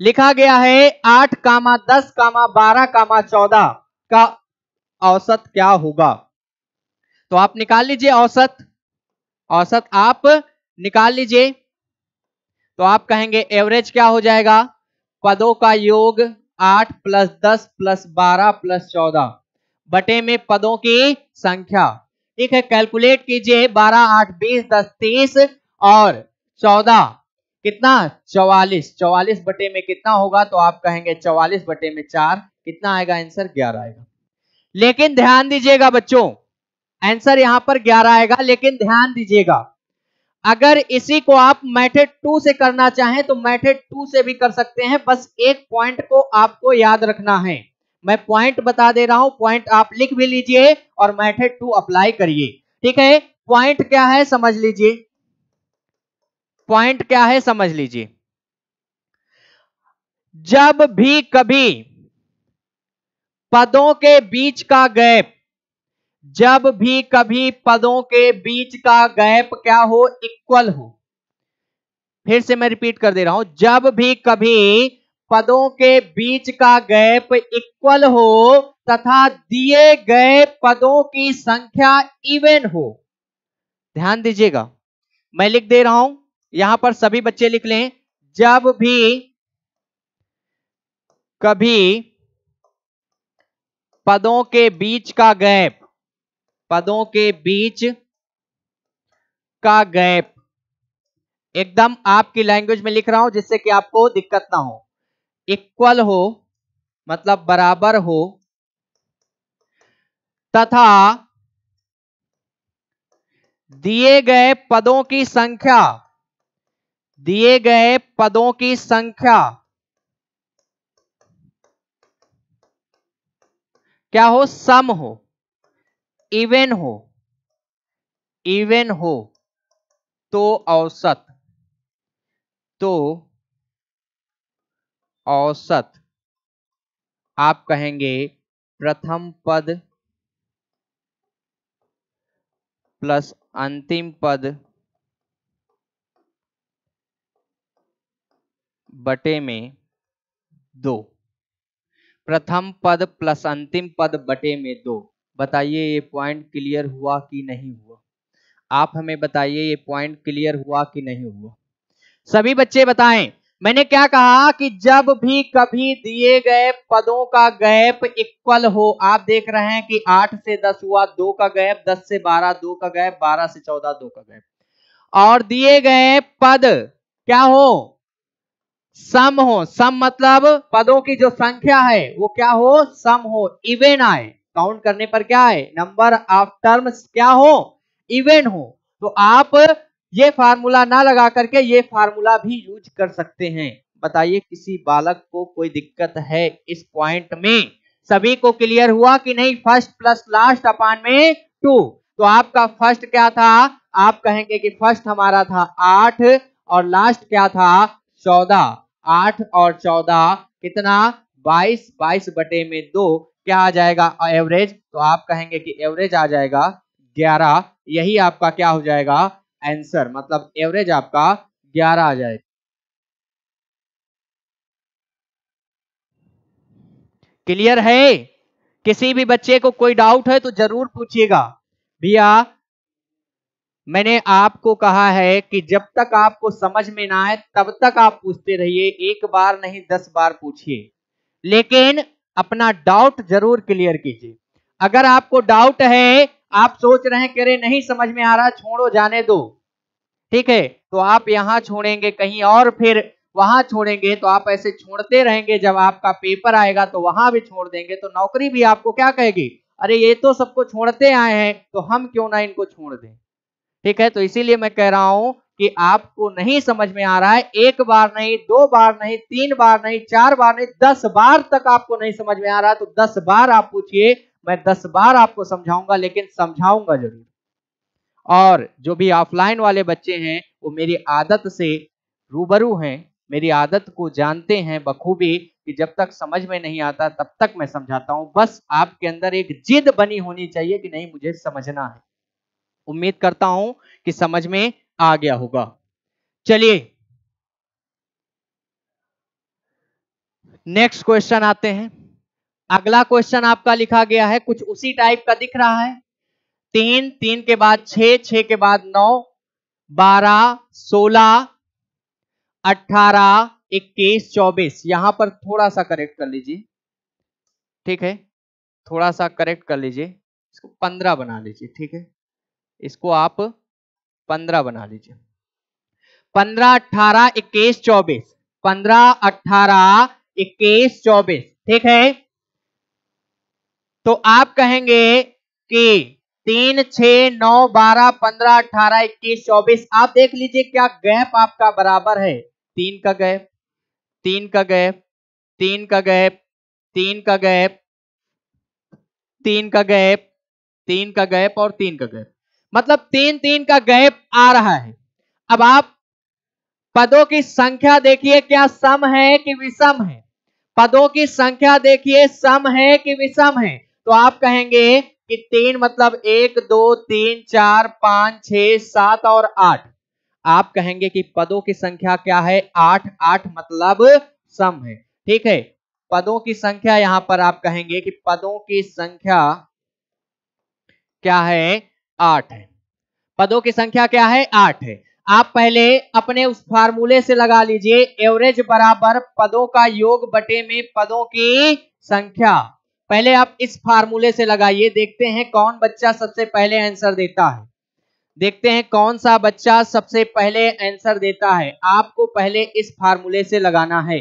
लिखा गया है आठ कामा दस कामा बारह कामा चौदह का औसत क्या होगा तो आप निकाल लीजिए औसत औसत आप निकाल लीजिए तो आप कहेंगे एवरेज क्या हो जाएगा पदों का योग आठ प्लस दस प्लस बारह प्लस चौदह बटे में पदों की संख्या ठीक है कैलकुलेट कीजिए बारह आठ बीस दस तीस और चौदह कितना चौवालीस चौवालीस बटे में कितना होगा तो आप कहेंगे चौवालीस बटे में चार कितना आएगा आंसर ग्यारह आएगा लेकिन ध्यान दीजिएगा बच्चों आंसर यहां पर 11 आएगा लेकिन ध्यान दीजिएगा अगर इसी को आप मैथड टू से करना चाहें तो मैथड टू से भी कर सकते हैं बस एक पॉइंट को आपको याद रखना है मैं पॉइंट बता दे रहा हूं पॉइंट आप लिख भी लीजिए और मैथड टू अप्लाई करिए ठीक है पॉइंट क्या है समझ लीजिए पॉइंट क्या है समझ लीजिए जब भी कभी पदों के बीच का गैप जब भी कभी पदों के बीच का गैप क्या हो इक्वल हो फिर से मैं रिपीट कर दे रहा हूं जब भी कभी पदों के बीच का गैप इक्वल हो तथा दिए गए पदों की संख्या इवन हो ध्यान दीजिएगा मैं लिख दे रहा हूं यहां पर सभी बच्चे लिख लें जब भी कभी पदों के बीच का गैप पदों के बीच का गैप एकदम आपकी लैंग्वेज में लिख रहा हूं जिससे कि आपको दिक्कत ना हो इक्वल हो मतलब बराबर हो तथा दिए गए पदों की संख्या दिए गए पदों की संख्या क्या हो सम हो इवेन हो इवेन हो तो औसत तो औसत आप कहेंगे प्रथम पद प्लस अंतिम पद बटे में दो प्रथम पद प्लस अंतिम पद बटे में दो बताइए ये पॉइंट क्लियर हुआ कि नहीं हुआ आप हमें बताइए ये पॉइंट क्लियर हुआ कि नहीं हुआ सभी बच्चे बताएं मैंने क्या कहा कि जब भी कभी दिए गए पदों का गैप इक्वल हो आप देख रहे हैं कि आठ से दस हुआ दो का गैप दस से बारह दो का गैप बारह से चौदह दो का गैप और दिए गए पद क्या हो सम हो सम मतलब पदों की जो संख्या है वो क्या हो सम हो इवेन आए काउंट करने पर क्या है नंबर ऑफ टर्म्स क्या हो इवेन हो तो आप ये फार्मूला ना लगा करके ये फार्मूला भी यूज कर सकते हैं बताइए किसी बालक को कोई दिक्कत है इस पॉइंट में सभी को क्लियर हुआ कि नहीं फर्स्ट प्लस लास्ट अपान में टू तो आपका फर्स्ट क्या था आप कहेंगे कि फर्स्ट हमारा था आठ और लास्ट क्या था चौदह आठ और चौदह कितना बाईस बाईस बटे में दो क्या आ जाएगा एवरेज तो आप कहेंगे कि एवरेज आ जाएगा ग्यारह यही आपका क्या हो जाएगा आंसर मतलब एवरेज आपका ग्यारह आ जाएगा क्लियर है किसी भी बच्चे को कोई डाउट है तो जरूर पूछिएगा भैया मैंने आपको कहा है कि जब तक आपको समझ में ना आए तब तक आप पूछते रहिए एक बार नहीं दस बार पूछिए लेकिन अपना डाउट जरूर क्लियर कीजिए अगर आपको डाउट है आप सोच रहे हैं करे नहीं समझ में आ रहा छोड़ो जाने दो ठीक है तो आप यहाँ छोड़ेंगे कहीं और फिर वहां छोड़ेंगे तो आप ऐसे छोड़ते रहेंगे जब आपका पेपर आएगा तो वहां भी छोड़ देंगे तो नौकरी भी आपको क्या कहेगी अरे ये तो सबको छोड़ते आए हैं तो हम क्यों ना इनको छोड़ दें ठीक है तो इसीलिए मैं कह रहा हूं कि आपको नहीं समझ में आ रहा है एक बार नहीं दो बार नहीं तीन बार नहीं चार बार नहीं दस बार तक आपको नहीं समझ में आ रहा है तो दस बार आप पूछिए मैं दस बार आपको समझाऊंगा लेकिन समझाऊंगा जरूर और जो भी ऑफलाइन वाले बच्चे हैं वो मेरी आदत से रूबरू हैं मेरी आदत को जानते हैं बखूबी कि जब तक समझ में नहीं आता तब तक मैं समझाता हूं बस आपके अंदर एक जिद बनी होनी चाहिए कि नहीं मुझे समझना है उम्मीद करता हूं कि समझ में आ गया होगा चलिए नेक्स्ट क्वेश्चन आते हैं अगला क्वेश्चन आपका लिखा गया है कुछ उसी टाइप का दिख रहा है तीन तीन के बाद छ छ के बाद नौ बारह सोलह अठारह इक्कीस चौबीस यहां पर थोड़ा सा करेक्ट कर लीजिए ठीक है थोड़ा सा करेक्ट कर लीजिए इसको पंद्रह बना लीजिए ठीक है इसको आप पंद्रह बना लीजिए पंद्रह अट्ठारह इक्कीस चौबीस पंद्रह अट्ठारह इक्कीस चौबीस ठीक है तो आप कहेंगे कि तीन छ नौ बारह पंद्रह अठारह इक्कीस चौबीस आप देख लीजिए क्या गैप आपका बराबर है तीन का गैप तीन का गैप तीन का गैप तीन का गैप तीन का गैप तीन का गैप और तीन का गैप मतलब तीन तीन का गैप आ रहा है अब आप पदों की संख्या देखिए क्या सम है कि विषम है पदों की संख्या देखिए सम है कि विषम है तो आप कहेंगे कि तीन मतलब एक दो तीन चार पांच छ सात और आठ आप कहेंगे कि पदों की संख्या क्या है आठ आठ मतलब सम है ठीक है पदों की संख्या यहां पर आप कहेंगे कि पदों की संख्या क्या है आठ है पदों की संख्या क्या है आठ है आप पहले अपने उस फार्मूले से लगा लीजिए एवरेज बराबर पदों का योग बटे में पदों की संख्या पहले आप इस फार्मूले से लगाइए देखते हैं कौन बच्चा सबसे पहले आंसर देता है देखते हैं कौन सा बच्चा सबसे पहले आंसर देता है आपको पहले इस फार्मूले से लगाना है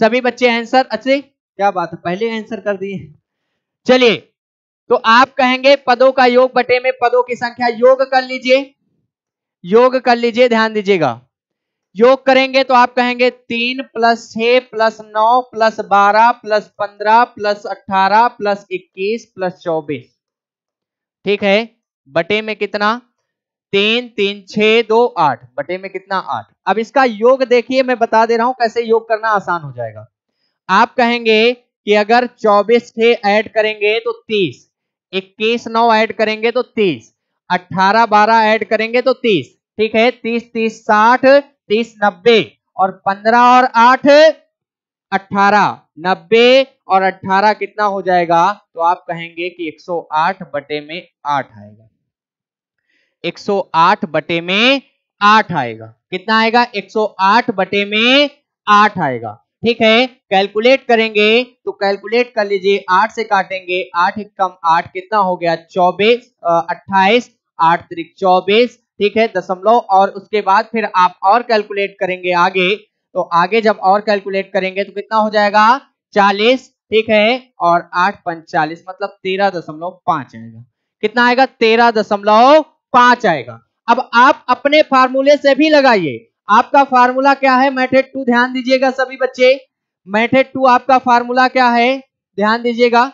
सभी बच्चे आंसर अच्छे क्या बात है पहले आंसर कर दिए चलिए तो आप कहेंगे पदों का योग बटे में पदों की संख्या योग कर लीजिए योग कर लीजिए ध्यान दीजिएगा योग करेंगे तो आप कहेंगे तीन प्लस छ प्लस नौ प्लस बारह प्लस पंद्रह प्लस अठारह प्लस इक्कीस प्लस चौबीस ठीक है बटे में कितना तीन तीन छह दो आठ बटे में कितना आठ अब इसका योग देखिए मैं बता दे रहा हूं कैसे योग करना आसान हो जाएगा आप कहेंगे कि अगर चौबीस छह ऐड करेंगे तो तीस इक्कीस नौ ऐड करेंगे तो तीस अट्ठारह बारह ऐड करेंगे तो तीस ठीक है तीस तीस साठ तीस नब्बे और पंद्रह और आठ अट्ठारह नब्बे और अट्ठारह कितना हो जाएगा तो आप कहेंगे कि एक सौ आठ बटे में आठ आएगा एक सौ आठ बटे में आठ आएगा कितना आएगा एक सौ आठ बटे में आठ आएगा ठीक है कैलकुलेट करेंगे तो कैलकुलेट कर लीजिए आठ से काटेंगे आठ एक कम आठ कितना हो गया चौबीस अट्ठाईस आठ तरीक चौबीस ठीक है दशमलव और उसके बाद फिर आप और कैलकुलेट करेंगे आगे तो आगे जब और कैलकुलेट करेंगे तो कितना हो जाएगा चालीस ठीक है और आठ पंचालीस मतलब तेरह दशमलव पांच आएगा कितना आएगा तेरह दशमलव पांच आएगा अब आप अपने फार्मूले से भी लगाइए आपका फार्मूला क्या है मैथेड टू ध्यान दीजिएगा सभी बच्चे मैथेड टू आपका फार्मूला क्या है ध्यान दीजिएगा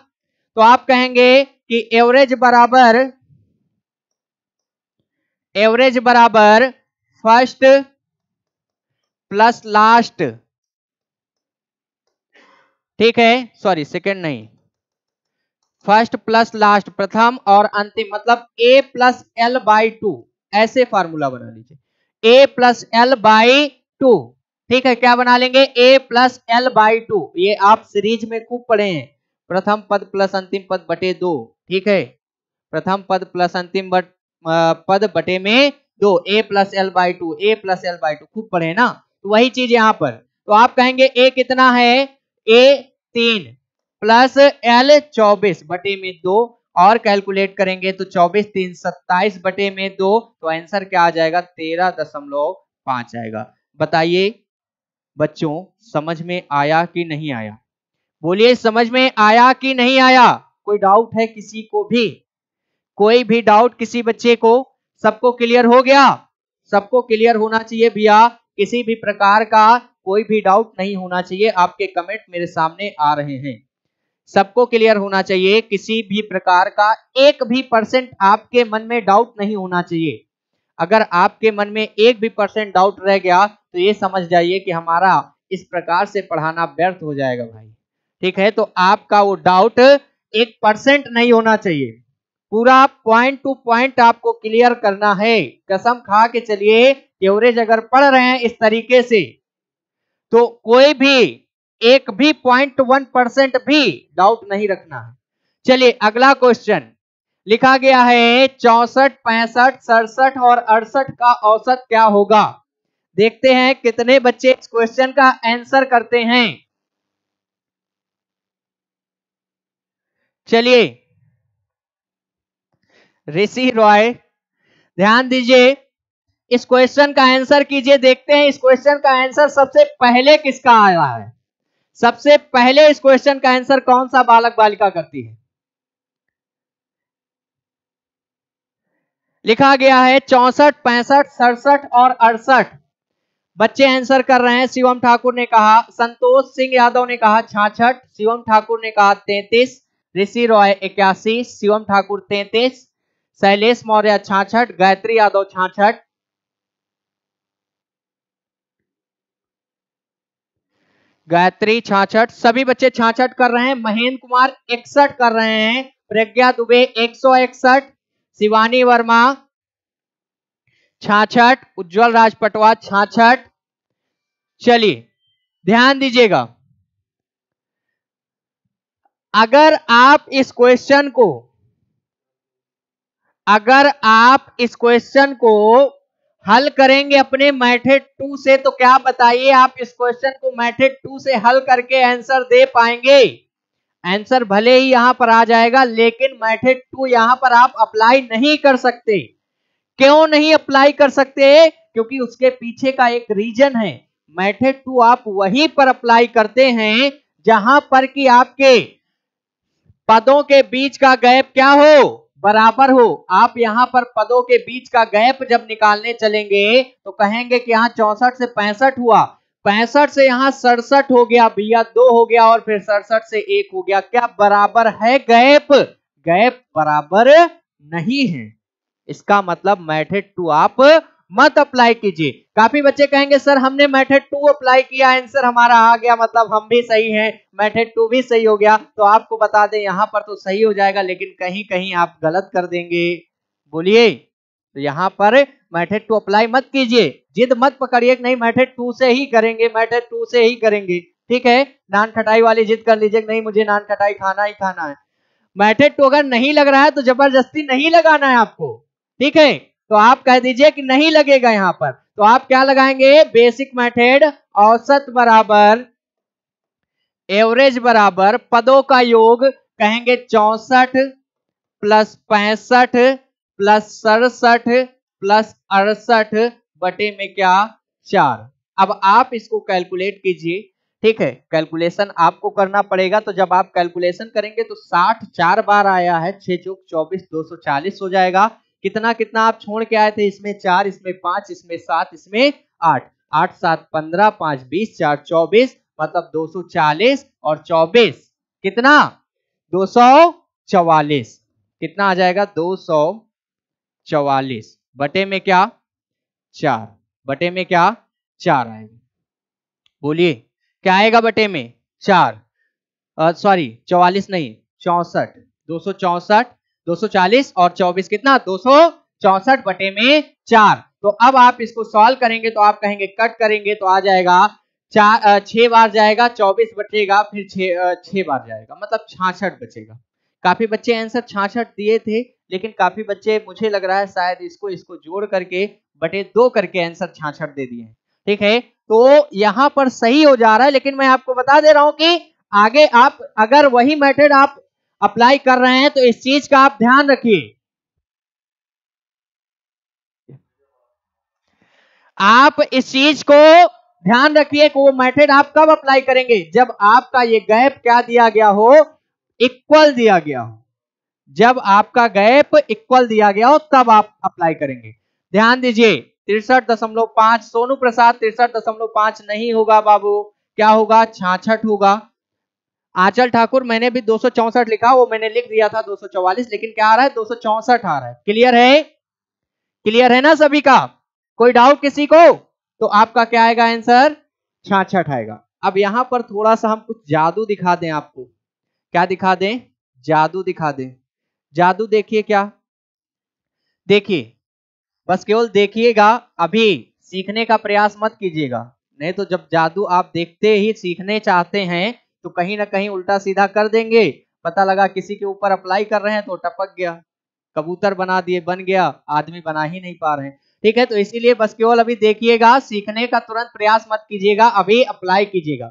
तो आप कहेंगे कि एवरेज बराबर एवरेज बराबर फर्स्ट प्लस लास्ट ठीक है सॉरी सेकंड नहीं फर्स्ट प्लस लास्ट प्रथम और अंतिम मतलब A plus L by two ऐसे फार्मूला बना लीजिए A plus L by two ठीक है क्या बना लेंगे A plus L by two ये आप सीरीज में खूब पढ़े हैं प्रथम पद प्लस अंतिम पद बटे दो ठीक है प्रथम पद प्लस अंतिम बट, पद बटे में दो A plus L by two A plus L by two खूब पढ़े ना तो वही चीज यहाँ पर तो आप कहेंगे ए कितना है ए तीन प्लस एल चौबीस बटे में दो और कैलकुलेट करेंगे तो चौबीस तीन सत्ताईस बटे में दो तो आंसर क्या आ जाएगा तेरह दशमलव पांच आएगा बताइए बच्चों समझ में आया कि नहीं आया बोलिए समझ में आया कि नहीं आया कोई डाउट है किसी को भी कोई भी डाउट किसी बच्चे को सबको क्लियर हो गया सबको क्लियर होना चाहिए भैया किसी भी प्रकार का कोई भी डाउट नहीं होना चाहिए आपके कमेंट मेरे सामने आ रहे हैं सबको क्लियर होना चाहिए किसी भी प्रकार का एक भी परसेंट आपके मन में डाउट नहीं होना चाहिए अगर आपके मन में एक भी परसेंट डाउट रह गया तो ये समझ जाइए कि हमारा इस प्रकार से पढ़ाना व्यर्थ हो जाएगा भाई ठीक है तो आपका वो डाउट एक परसेंट नहीं होना चाहिए पूरा पॉइंट टू पॉइंट आपको क्लियर करना है कसम खा के चलिए एवरेज अगर पढ़ रहे हैं इस तरीके से तो कोई भी एक भी पॉइंट वन परसेंट भी डाउट नहीं रखना है चलिए अगला क्वेश्चन लिखा गया है चौसठ पैंसठ सड़सठ और अड़सठ का औसत क्या होगा देखते हैं कितने बच्चे इस क्वेश्चन का आंसर करते हैं चलिए ऋषि रॉय ध्यान दीजिए इस क्वेश्चन का आंसर कीजिए देखते हैं इस क्वेश्चन का आंसर सबसे पहले किसका आया है सबसे पहले इस क्वेश्चन का आंसर कौन सा बालक बालिका करती है लिखा गया है चौसठ पैंसठ सड़सठ और अड़सठ बच्चे आंसर कर रहे हैं शिवम ठाकुर ने कहा संतोष सिंह यादव ने कहा छाछठ शिवम ठाकुर ने कहा तैतीस ऋषि रॉय इक्यासी शिवम ठाकुर तैतीस शैलेश मौर्य छाछठ गायत्री यादव छाछठ गायत्री छाछठ सभी बच्चे छाछठ कर रहे हैं महेंद्र कुमार इकसठ कर रहे हैं प्रज्ञा दुबे एक सौ इकसठ शिवानी वर्मा छाछठ उज्जवल राज पटवा छाछठ चलिए ध्यान दीजिएगा अगर आप इस क्वेश्चन को अगर आप इस क्वेश्चन को हल करेंगे अपने मैथड टू से तो क्या बताइए आप इस क्वेश्चन को मैथड टू से हल करके आंसर दे पाएंगे आंसर भले ही यहां पर आ जाएगा लेकिन मैथड टू यहां पर आप अप्लाई नहीं कर सकते क्यों नहीं अप्लाई कर सकते क्योंकि उसके पीछे का एक रीजन है मैथड टू आप वहीं पर अप्लाई करते हैं जहां पर कि आपके पदों के बीच का गैप क्या हो बराबर हो आप यहाँ पर पदों के बीच का गैप जब निकालने चलेंगे तो कहेंगे कि यहाँ चौसठ से पैंसठ हुआ पैंसठ से यहाँ सड़सठ हो गया भैया दो हो गया और फिर सड़सठ से एक हो गया क्या बराबर है गैप गैप बराबर नहीं है इसका मतलब मैथड टू आप मत अप्लाई कीजिए काफी बच्चे कहेंगे सर हमने मेथड टू अप्लाई किया आंसर हमारा आ गया मतलब हम भी सही हैं मेथड टू भी सही हो गया तो आपको बता दें यहाँ पर तो सही हो जाएगा लेकिन कहीं कहीं आप गलत कर देंगे बोलिए तो यहाँ पर मैथड टू अप्लाई मत कीजिए जिद मत पकड़िए नहीं मैथड टू से ही करेंगे मैथड टू से ही करेंगे ठीक है नान खटाई वाली जिद कर लीजिए नहीं मुझे नान खटाई खाना ही खाना है मैथड टू अगर नहीं लग रहा है तो जबरदस्ती नहीं लगाना है आपको ठीक है तो आप कह दीजिए कि नहीं लगेगा यहां पर तो आप क्या लगाएंगे बेसिक मैथेड औसत बराबर एवरेज बराबर पदों का योग कहेंगे चौसठ प्लस पैंसठ प्लस सड़सठ प्लस अड़सठ बटे में क्या चार अब आप इसको कैलकुलेट कीजिए ठीक है कैलकुलेशन आपको करना पड़ेगा तो जब आप कैलकुलेशन करेंगे तो साठ चार बार आया है छह चौक चौबीस दो सौ चालीस हो जाएगा कितना कितना आप छोड़ के आए थे इसमें चार इसमें पांच इसमें सात इसमें आठ आठ सात पंद्रह पांच बीस चार चौबीस मतलब दो सौ चालीस और चौबीस कितना दो सौ चवालीस कितना आ जाएगा दो सौ चवालीस बटे में क्या चार बटे में क्या चार आएगा बोलिए क्या आएगा बटे में चार सॉरी चौवालीस नहीं चौसठ दो सौ चौसठ 240 और 24 कितना दो बटे में चार तो अब आप इसको सॉल्व करेंगे तो आप कहेंगे कट करेंगे तो आ जाएगा छह बार जाएगा चौबीस बचेगा फिर छह बार जाएगा मतलब छाछठ बचेगा काफी बच्चे आंसर छाछठ दिए थे लेकिन काफी बच्चे मुझे लग रहा है शायद इसको इसको जोड़ करके बटे दो करके आंसर छाछठ दे दिए ठीक है तो यहाँ पर सही हो जा रहा है लेकिन मैं आपको बता दे रहा हूं कि आगे आप अगर वही मेथड आप अप्लाई कर रहे हैं तो इस चीज का आप ध्यान रखिए आप इस चीज को ध्यान रखिए कि वो मेथड आप कब अप्लाई करेंगे जब आपका ये गैप क्या दिया गया हो इक्वल दिया गया हो जब आपका गैप इक्वल दिया गया हो तब आप अप्लाई करेंगे ध्यान दीजिए तिरसठ दशमलव पांच सोनू प्रसाद तिरसठ दशमलव पांच नहीं होगा बाबू क्या होगा छाछठ होगा आंचल ठाकुर मैंने भी दो लिखा वो मैंने लिख दिया था 244 लेकिन क्या आ रहा है दो आ रहा है क्लियर है क्लियर है ना सभी का कोई डाउट किसी को तो आपका क्या आएगा आंसर छाछठ आएगा अब यहां पर थोड़ा सा हम कुछ जादू दिखा दें आपको क्या दिखा दें जादू दिखा दें जादू देखिए क्या देखिए बस केवल देखिएगा अभी सीखने का प्रयास मत कीजिएगा नहीं तो जब जादू आप देखते ही सीखने चाहते हैं तो कहीं ना कहीं उल्टा सीधा कर देंगे पता लगा किसी के ऊपर अप्लाई कर रहे हैं तो टपक गया कबूतर बना दिए बन गया आदमी बना ही नहीं पा रहे हैं ठीक है तो इसीलिए बस केवल अभी देखिएगा सीखने का तुरंत प्रयास मत कीजिएगा अभी अप्लाई कीजिएगा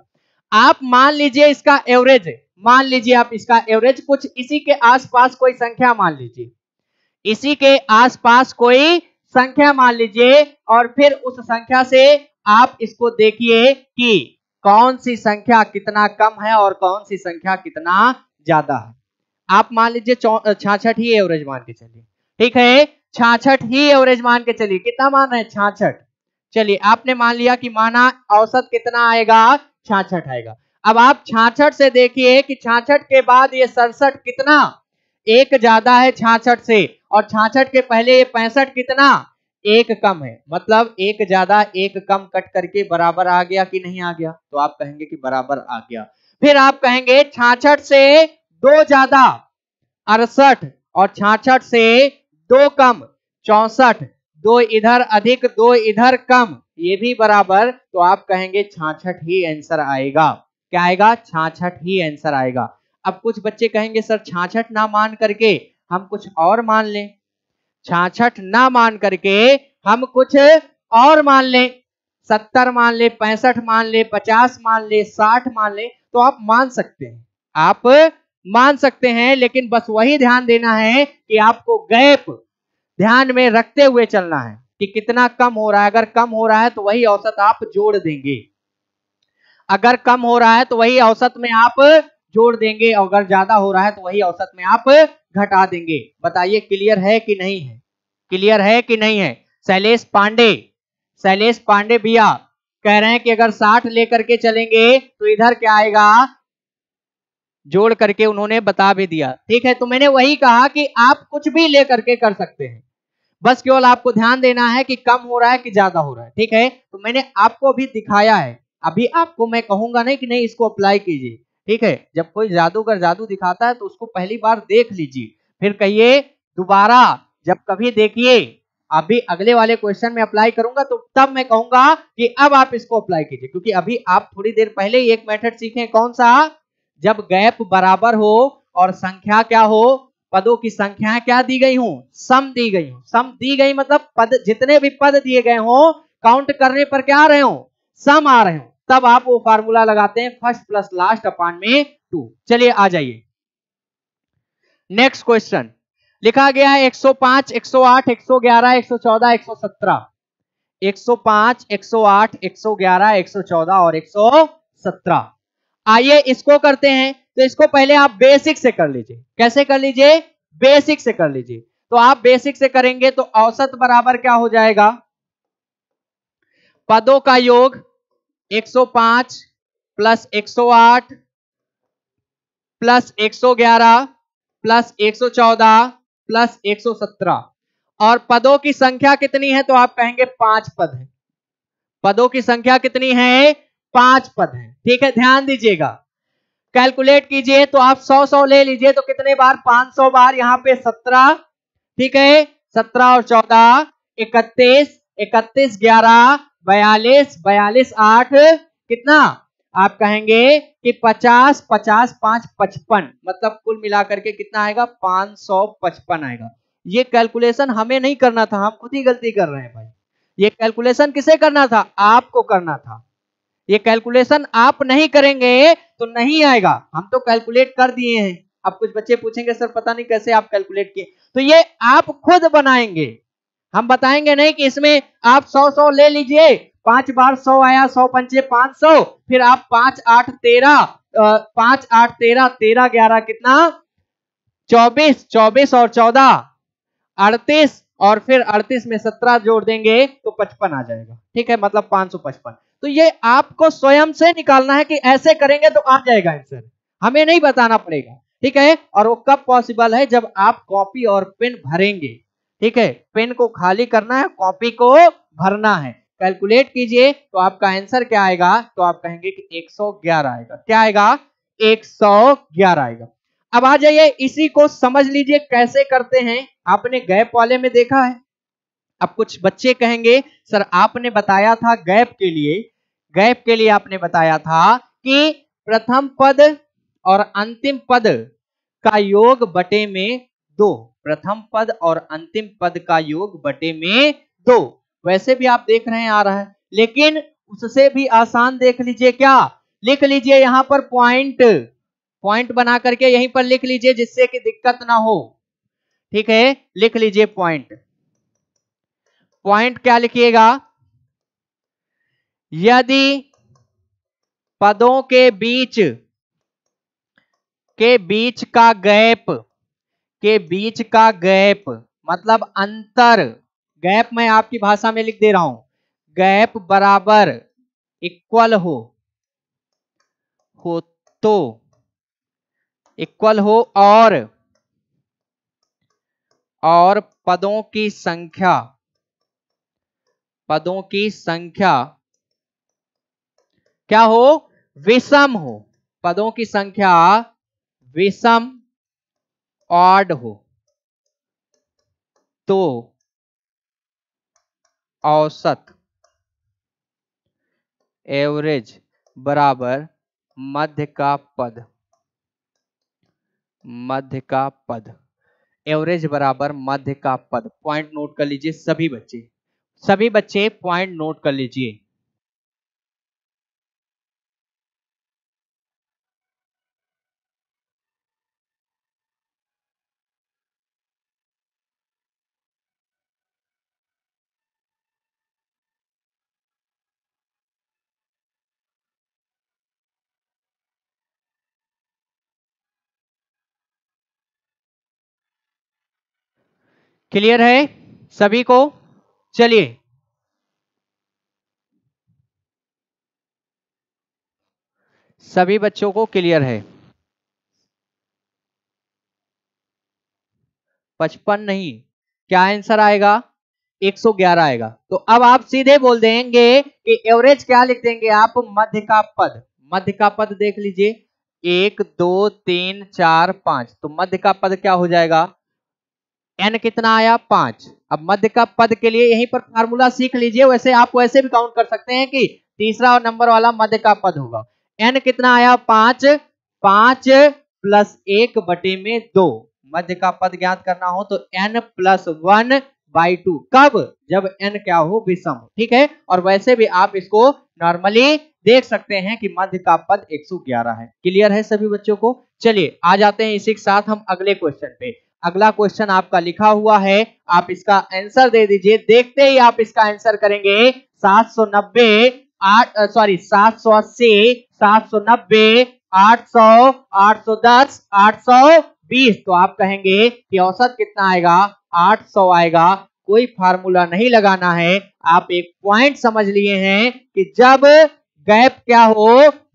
आप मान लीजिए इसका एवरेज मान लीजिए आप इसका एवरेज कुछ इसी के आसपास कोई संख्या मान लीजिए इसी के आसपास कोई संख्या मान लीजिए और फिर उस संख्या से आप इसको देखिए कि कौन सी संख्या कितना कम है और कौन सी संख्या कितना ज्यादा है आप मान लीजिए छाछठ ही एवरेज मान के चलिए ठीक है छाछठ ही एवरेज मान के चलिए कितना मान रहे छाछठ चलिए आपने मान लिया कि माना औसत कितना आएगा छाछठ आएगा अब आप छाछठ से देखिए कि छाछठ के बाद ये सड़सठ कितना एक ज्यादा है छाछठ से और छाछठ के पहले ये पैंसठ कितना एक कम है मतलब एक ज्यादा एक कम कट करके बराबर आ गया कि नहीं आ गया तो आप कहेंगे कि बराबर आ गया फिर आप कहेंगे छाछठ से दो ज्यादा अड़सठ और छाछठ से दो कम चौसठ दो इधर अधिक दो इधर कम ये भी बराबर तो आप कहेंगे छाछठ ही आंसर आएगा क्या आएगा छाछठ ही आंसर आएगा अब कुछ बच्चे कहेंगे सर छाछठ ना मान करके हम कुछ और मान लें छाछठ ना मान करके हम कुछ और मान ले सत्तर मान ले पैंसठ मान ले पचास मान ले साठ मान ले तो आप मान सकते हैं आप मान सकते हैं लेकिन बस वही ध्यान देना है कि आपको गैप ध्यान में रखते हुए चलना है कि कितना कम हो रहा है अगर कम हो रहा है तो वही औसत आप जोड़ देंगे अगर कम हो रहा है तो वही औसत में आप जोड़ देंगे अगर ज्यादा हो रहा है तो वही औसत में आप घटा देंगे बताइए क्लियर है कि नहीं है क्लियर है कि नहीं है शैलेश पांडे शैलेश पांडे भैया कह रहे हैं कि अगर 60 लेकर के चलेंगे तो इधर क्या आएगा जोड़ करके उन्होंने बता भी दिया ठीक है तो मैंने वही कहा कि आप कुछ भी लेकर के कर सकते हैं बस केवल आपको ध्यान देना है कि कम हो रहा है कि ज्यादा हो रहा है ठीक है तो मैंने आपको अभी दिखाया है अभी आपको मैं कहूंगा नहीं कि नहीं इसको अप्लाई कीजिए ठीक है जब कोई जादूगर जादू दिखाता है तो उसको पहली बार देख लीजिए फिर कहिए दोबारा जब कभी देखिए अभी अगले वाले क्वेश्चन में अप्लाई करूंगा तो तब मैं कहूंगा कि अब आप इसको अप्लाई कीजिए क्योंकि अभी आप थोड़ी देर पहले एक मेथड सीखे कौन सा जब गैप बराबर हो और संख्या क्या हो पदों की संख्या क्या दी गई हो सम दी गई हो सम दी गई मतलब पद जितने भी पद दिए गए हो काउंट करने पर क्या आ रहे हो सम आ रहे हो तब आप वो फार्मूला लगाते हैं फर्स्ट प्लस लास्ट अपान में टू चलिए आ जाइए नेक्स्ट क्वेश्चन लिखा गया है 105, 108, 111, 114, 117, 105, 108, 111, 114 और 117 आइए इसको करते हैं तो इसको पहले आप बेसिक से कर लीजिए कैसे कर लीजिए बेसिक से कर लीजिए तो आप बेसिक से करेंगे तो औसत बराबर क्या हो जाएगा पदों का योग 105 प्लस 108 प्लस 111 प्लस 114 प्लस 117 और पदों की संख्या कितनी है तो आप कहेंगे पांच पद है पदों की संख्या कितनी है पांच पद है ठीक है ध्यान दीजिएगा कैलकुलेट कीजिए तो आप 100 100 ले लीजिए तो कितने बार 500 बार यहां पे 17 ठीक है 17 और 14 इकतीस इकतीस ग्यारह बयालीस बयालीस आठ कितना आप कहेंगे कि पचास पचास पांच पचपन मतलब कुल मिलाकर के कितना आएगा पांच सौ पचपन आएगा ये कैलकुलेशन हमें नहीं करना था हम खुद ही गलती कर रहे हैं भाई ये कैलकुलेशन किसे करना था आपको करना था ये कैलकुलेशन आप नहीं करेंगे तो नहीं आएगा हम तो कैलकुलेट कर दिए हैं अब कुछ बच्चे पूछेंगे सर पता नहीं कैसे आप कैलकुलेट किए तो ये आप खुद बनाएंगे हम बताएंगे नहीं कि इसमें आप सौ सौ ले लीजिए पांच बार सौ आया सौ पंचे पांच सौ फिर आप पांच आठ तेरह पांच आठ तेरह तेरह ग्यारह कितना चौबीस चौबीस और चौदह अड़तीस और फिर अड़तीस में सत्रह जोड़ देंगे तो पचपन आ जाएगा ठीक है मतलब पांच सौ पचपन तो ये आपको स्वयं से निकालना है कि ऐसे करेंगे तो आ जाएगा आंसर हमें नहीं बताना पड़ेगा ठीक है और वो कब पॉसिबल है जब आप कॉपी और पेन भरेंगे ठीक है पेन को खाली करना है कॉपी को भरना है कैलकुलेट कीजिए तो आपका आंसर क्या आएगा तो आप कहेंगे कि 111 आएगा क्या आएगा 111 आएगा अब आ जाइए इसी को समझ लीजिए कैसे करते हैं आपने गैप वाले में देखा है अब कुछ बच्चे कहेंगे सर आपने बताया था गैप के लिए गैप के लिए आपने बताया था कि प्रथम पद और अंतिम पद का योग बटे में दो प्रथम पद और अंतिम पद का योग बटे में दो वैसे भी आप देख रहे हैं आ रहा है लेकिन उससे भी आसान देख लीजिए क्या लिख लीजिए यहां पर पॉइंट पॉइंट बना करके यहीं पर लिख लीजिए जिससे कि दिक्कत ना हो ठीक है लिख लीजिए पॉइंट पॉइंट क्या लिखिएगा यदि पदों के बीच के बीच का गैप के बीच का गैप मतलब अंतर गैप मैं आपकी भाषा में लिख दे रहा हूं गैप बराबर इक्वल हो हो तो इक्वल हो और और पदों की संख्या पदों की संख्या क्या हो विषम हो पदों की संख्या विषम ऑड हो तो औसत एवरेज बराबर मध्य का पद मध्य का पद एवरेज बराबर मध्य का पद पॉइंट नोट कर लीजिए सभी बच्चे सभी बच्चे पॉइंट नोट कर लीजिए क्लियर है सभी को चलिए सभी बच्चों को क्लियर है पचपन नहीं क्या आंसर आएगा 111 आएगा तो अब आप सीधे बोल देंगे कि एवरेज क्या लिख देंगे आप मध्य का पद मध्य का पद देख लीजिए एक दो तीन चार पांच तो मध्य का पद क्या हो जाएगा एन कितना आया पांच अब मध्य का पद के लिए यहीं पर फार्मूला सीख लीजिए वैसे आप वैसे भी काउंट कर सकते हैं कि तीसरा नंबर वाला मध्य का पद होगा एन कितना आया पांच पांच प्लस एक बटे में दो मध्य का पद ज्ञात करना हो तो N plus one by two कब जब एन क्या हो विषम ठीक है और वैसे भी आप इसको नॉर्मली देख सकते हैं कि मध्य का पद 111 है क्लियर है सभी बच्चों को चलिए आ जाते हैं इसी के साथ हम अगले क्वेश्चन पे अगला क्वेश्चन आपका लिखा हुआ है आप इसका आंसर दे दीजिए देखते ही आप इसका आंसर करेंगे 790 आठ सॉरी सौ दस आठ सौ बीस तो आप कहेंगे कि औसत कितना आएगा 800 आएगा कोई फार्मूला नहीं लगाना है आप एक पॉइंट समझ लिए हैं कि जब गैप क्या हो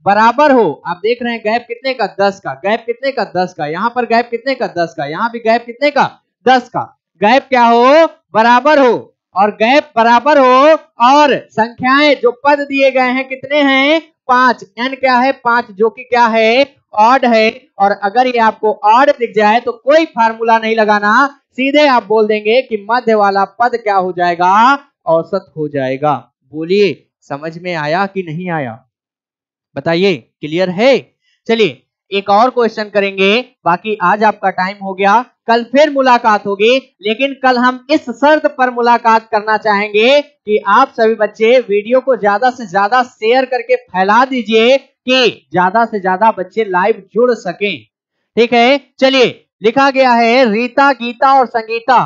बराबर हो आप देख रहे हैं गैप कितने का दस का गैप कितने का दस का यहाँ पर गैप कितने का दस का यहाँ भी गैप कितने का दस का गैप क्या हो बराबर हो और गैप बराबर हो और संख्याएं जो पद दिए गए हैं कितने हैं पांच एन क्या है पांच जो कि क्या है ऑड है और अगर ये आपको ऑड दिख जाए तो कोई फार्मूला नहीं लगाना सीधे आप बोल देंगे कि मध्य वाला पद क्या हो जाएगा औसत हो जाएगा बोलिए समझ में आया कि नहीं आया बताइए क्लियर है चलिए एक और क्वेश्चन करेंगे बाकी आज आपका टाइम हो गया कल फिर मुलाकात होगी लेकिन कल हम इस शर्त पर मुलाकात करना चाहेंगे कि आप सभी बच्चे वीडियो को ज्यादा से ज्यादा शेयर करके फैला दीजिए कि ज्यादा से ज्यादा बच्चे लाइव जुड़ सके ठीक है चलिए लिखा गया है रीता गीता और संगीता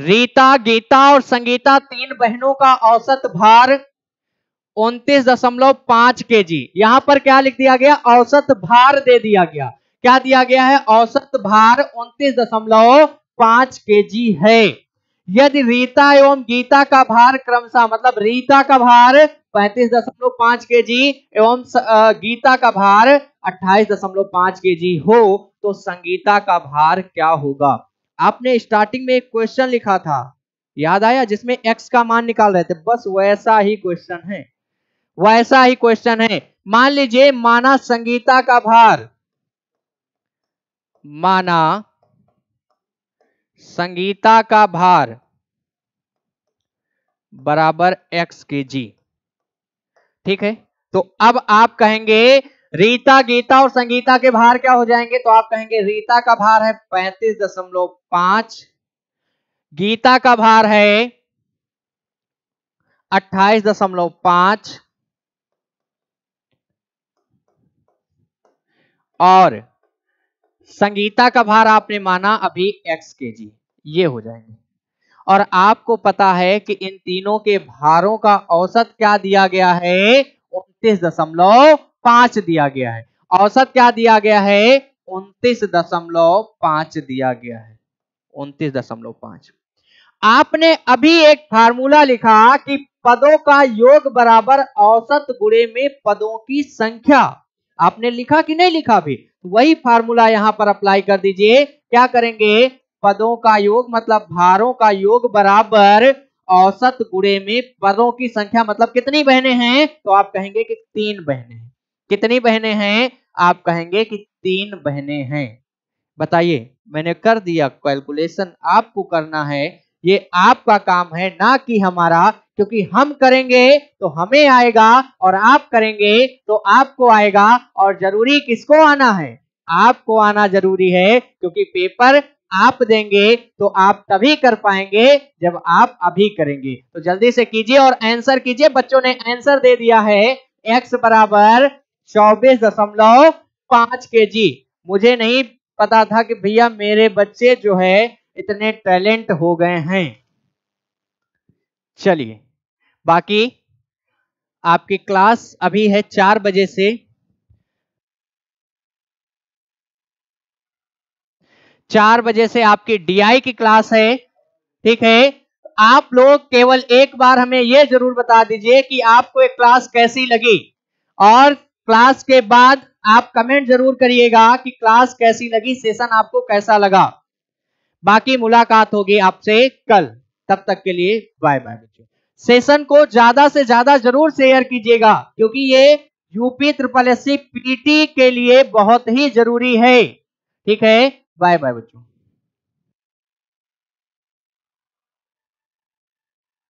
रीता गीता और संगीता तीन बहनों का औसत भार उन्तीस दशमलव पांच के जी यहां पर क्या लिख दिया गया औसत भार दे दिया गया क्या दिया गया है औसत भार उन्तीस दशमलव पांच के जी है यदि रीता एवं गीता का भार क्रमशः मतलब रीता का भार पैंतीस दशमलव पांच के जी एवं गीता का भार अट्ठाईस दशमलव पांच के जी हो तो संगीता का भार क्या होगा आपने स्टार्टिंग में एक क्वेश्चन लिखा था याद आया जिसमें एक्स का मान निकाल रहे थे बस वैसा ही क्वेश्चन है वैसा ही क्वेश्चन है मान लीजिए माना संगीता का भार माना संगीता का भार बराबर एक्स के जी ठीक है तो अब आप कहेंगे रीता गीता और संगीता के भार क्या हो जाएंगे तो आप कहेंगे रीता का भार है पैंतीस दशमलव पांच गीता का भार है अट्ठाईस दशमलव पांच और संगीता का भार आपने माना अभी एक्स के जी ये हो जाएंगे और आपको पता है कि इन तीनों के भारों का औसत क्या दिया गया है उनतीस दशमलव पांच दिया गया है औसत क्या दिया गया है उन्तीस दशमलव पांच दिया गया है उन्तीस दशमलव पांच आपने अभी एक फार्मूला लिखा कि पदों का योग बराबर औसत गुणे में पदों की संख्या आपने लिखा कि नहीं लिखा भी तो वही फार्मूला यहां पर अप्लाई कर दीजिए क्या करेंगे पदों का योग मतलब भारों का योग बराबर औसत गुणे में पदों की संख्या मतलब कितनी बहनें हैं तो आप कहेंगे कि तीन बहने हैं कितनी बहने हैं आप कहेंगे कि तीन बहने हैं बताइए मैंने कर दिया कैलकुलेशन आपको करना है ये आपका काम है ना कि हमारा क्योंकि हम करेंगे तो हमें आएगा और आप करेंगे तो आपको आएगा और जरूरी किसको आना है आपको आना जरूरी है क्योंकि पेपर आप देंगे तो आप तभी कर पाएंगे जब आप अभी करेंगे तो जल्दी से कीजिए और आंसर कीजिए बच्चों ने आंसर दे दिया है x बराबर चौबीस दशमलव पांच के जी मुझे नहीं पता था कि भैया मेरे बच्चे जो है इतने टैलेंट हो गए हैं चलिए बाकी आपकी क्लास अभी है चार बजे से चार बजे से आपकी डीआई की क्लास है ठीक है आप लोग केवल एक बार हमें यह जरूर बता दीजिए कि आपको एक क्लास कैसी लगी और क्लास के बाद आप कमेंट जरूर करिएगा कि क्लास कैसी लगी सेशन आपको कैसा लगा बाकी मुलाकात होगी आपसे कल तब तक के लिए बाय बाय बच्चों सेशन को ज्यादा से ज्यादा जरूर शेयर कीजिएगा क्योंकि ये UP triple S C PT के लिए बहुत ही जरूरी है ठीक है बाय बाय बच्चों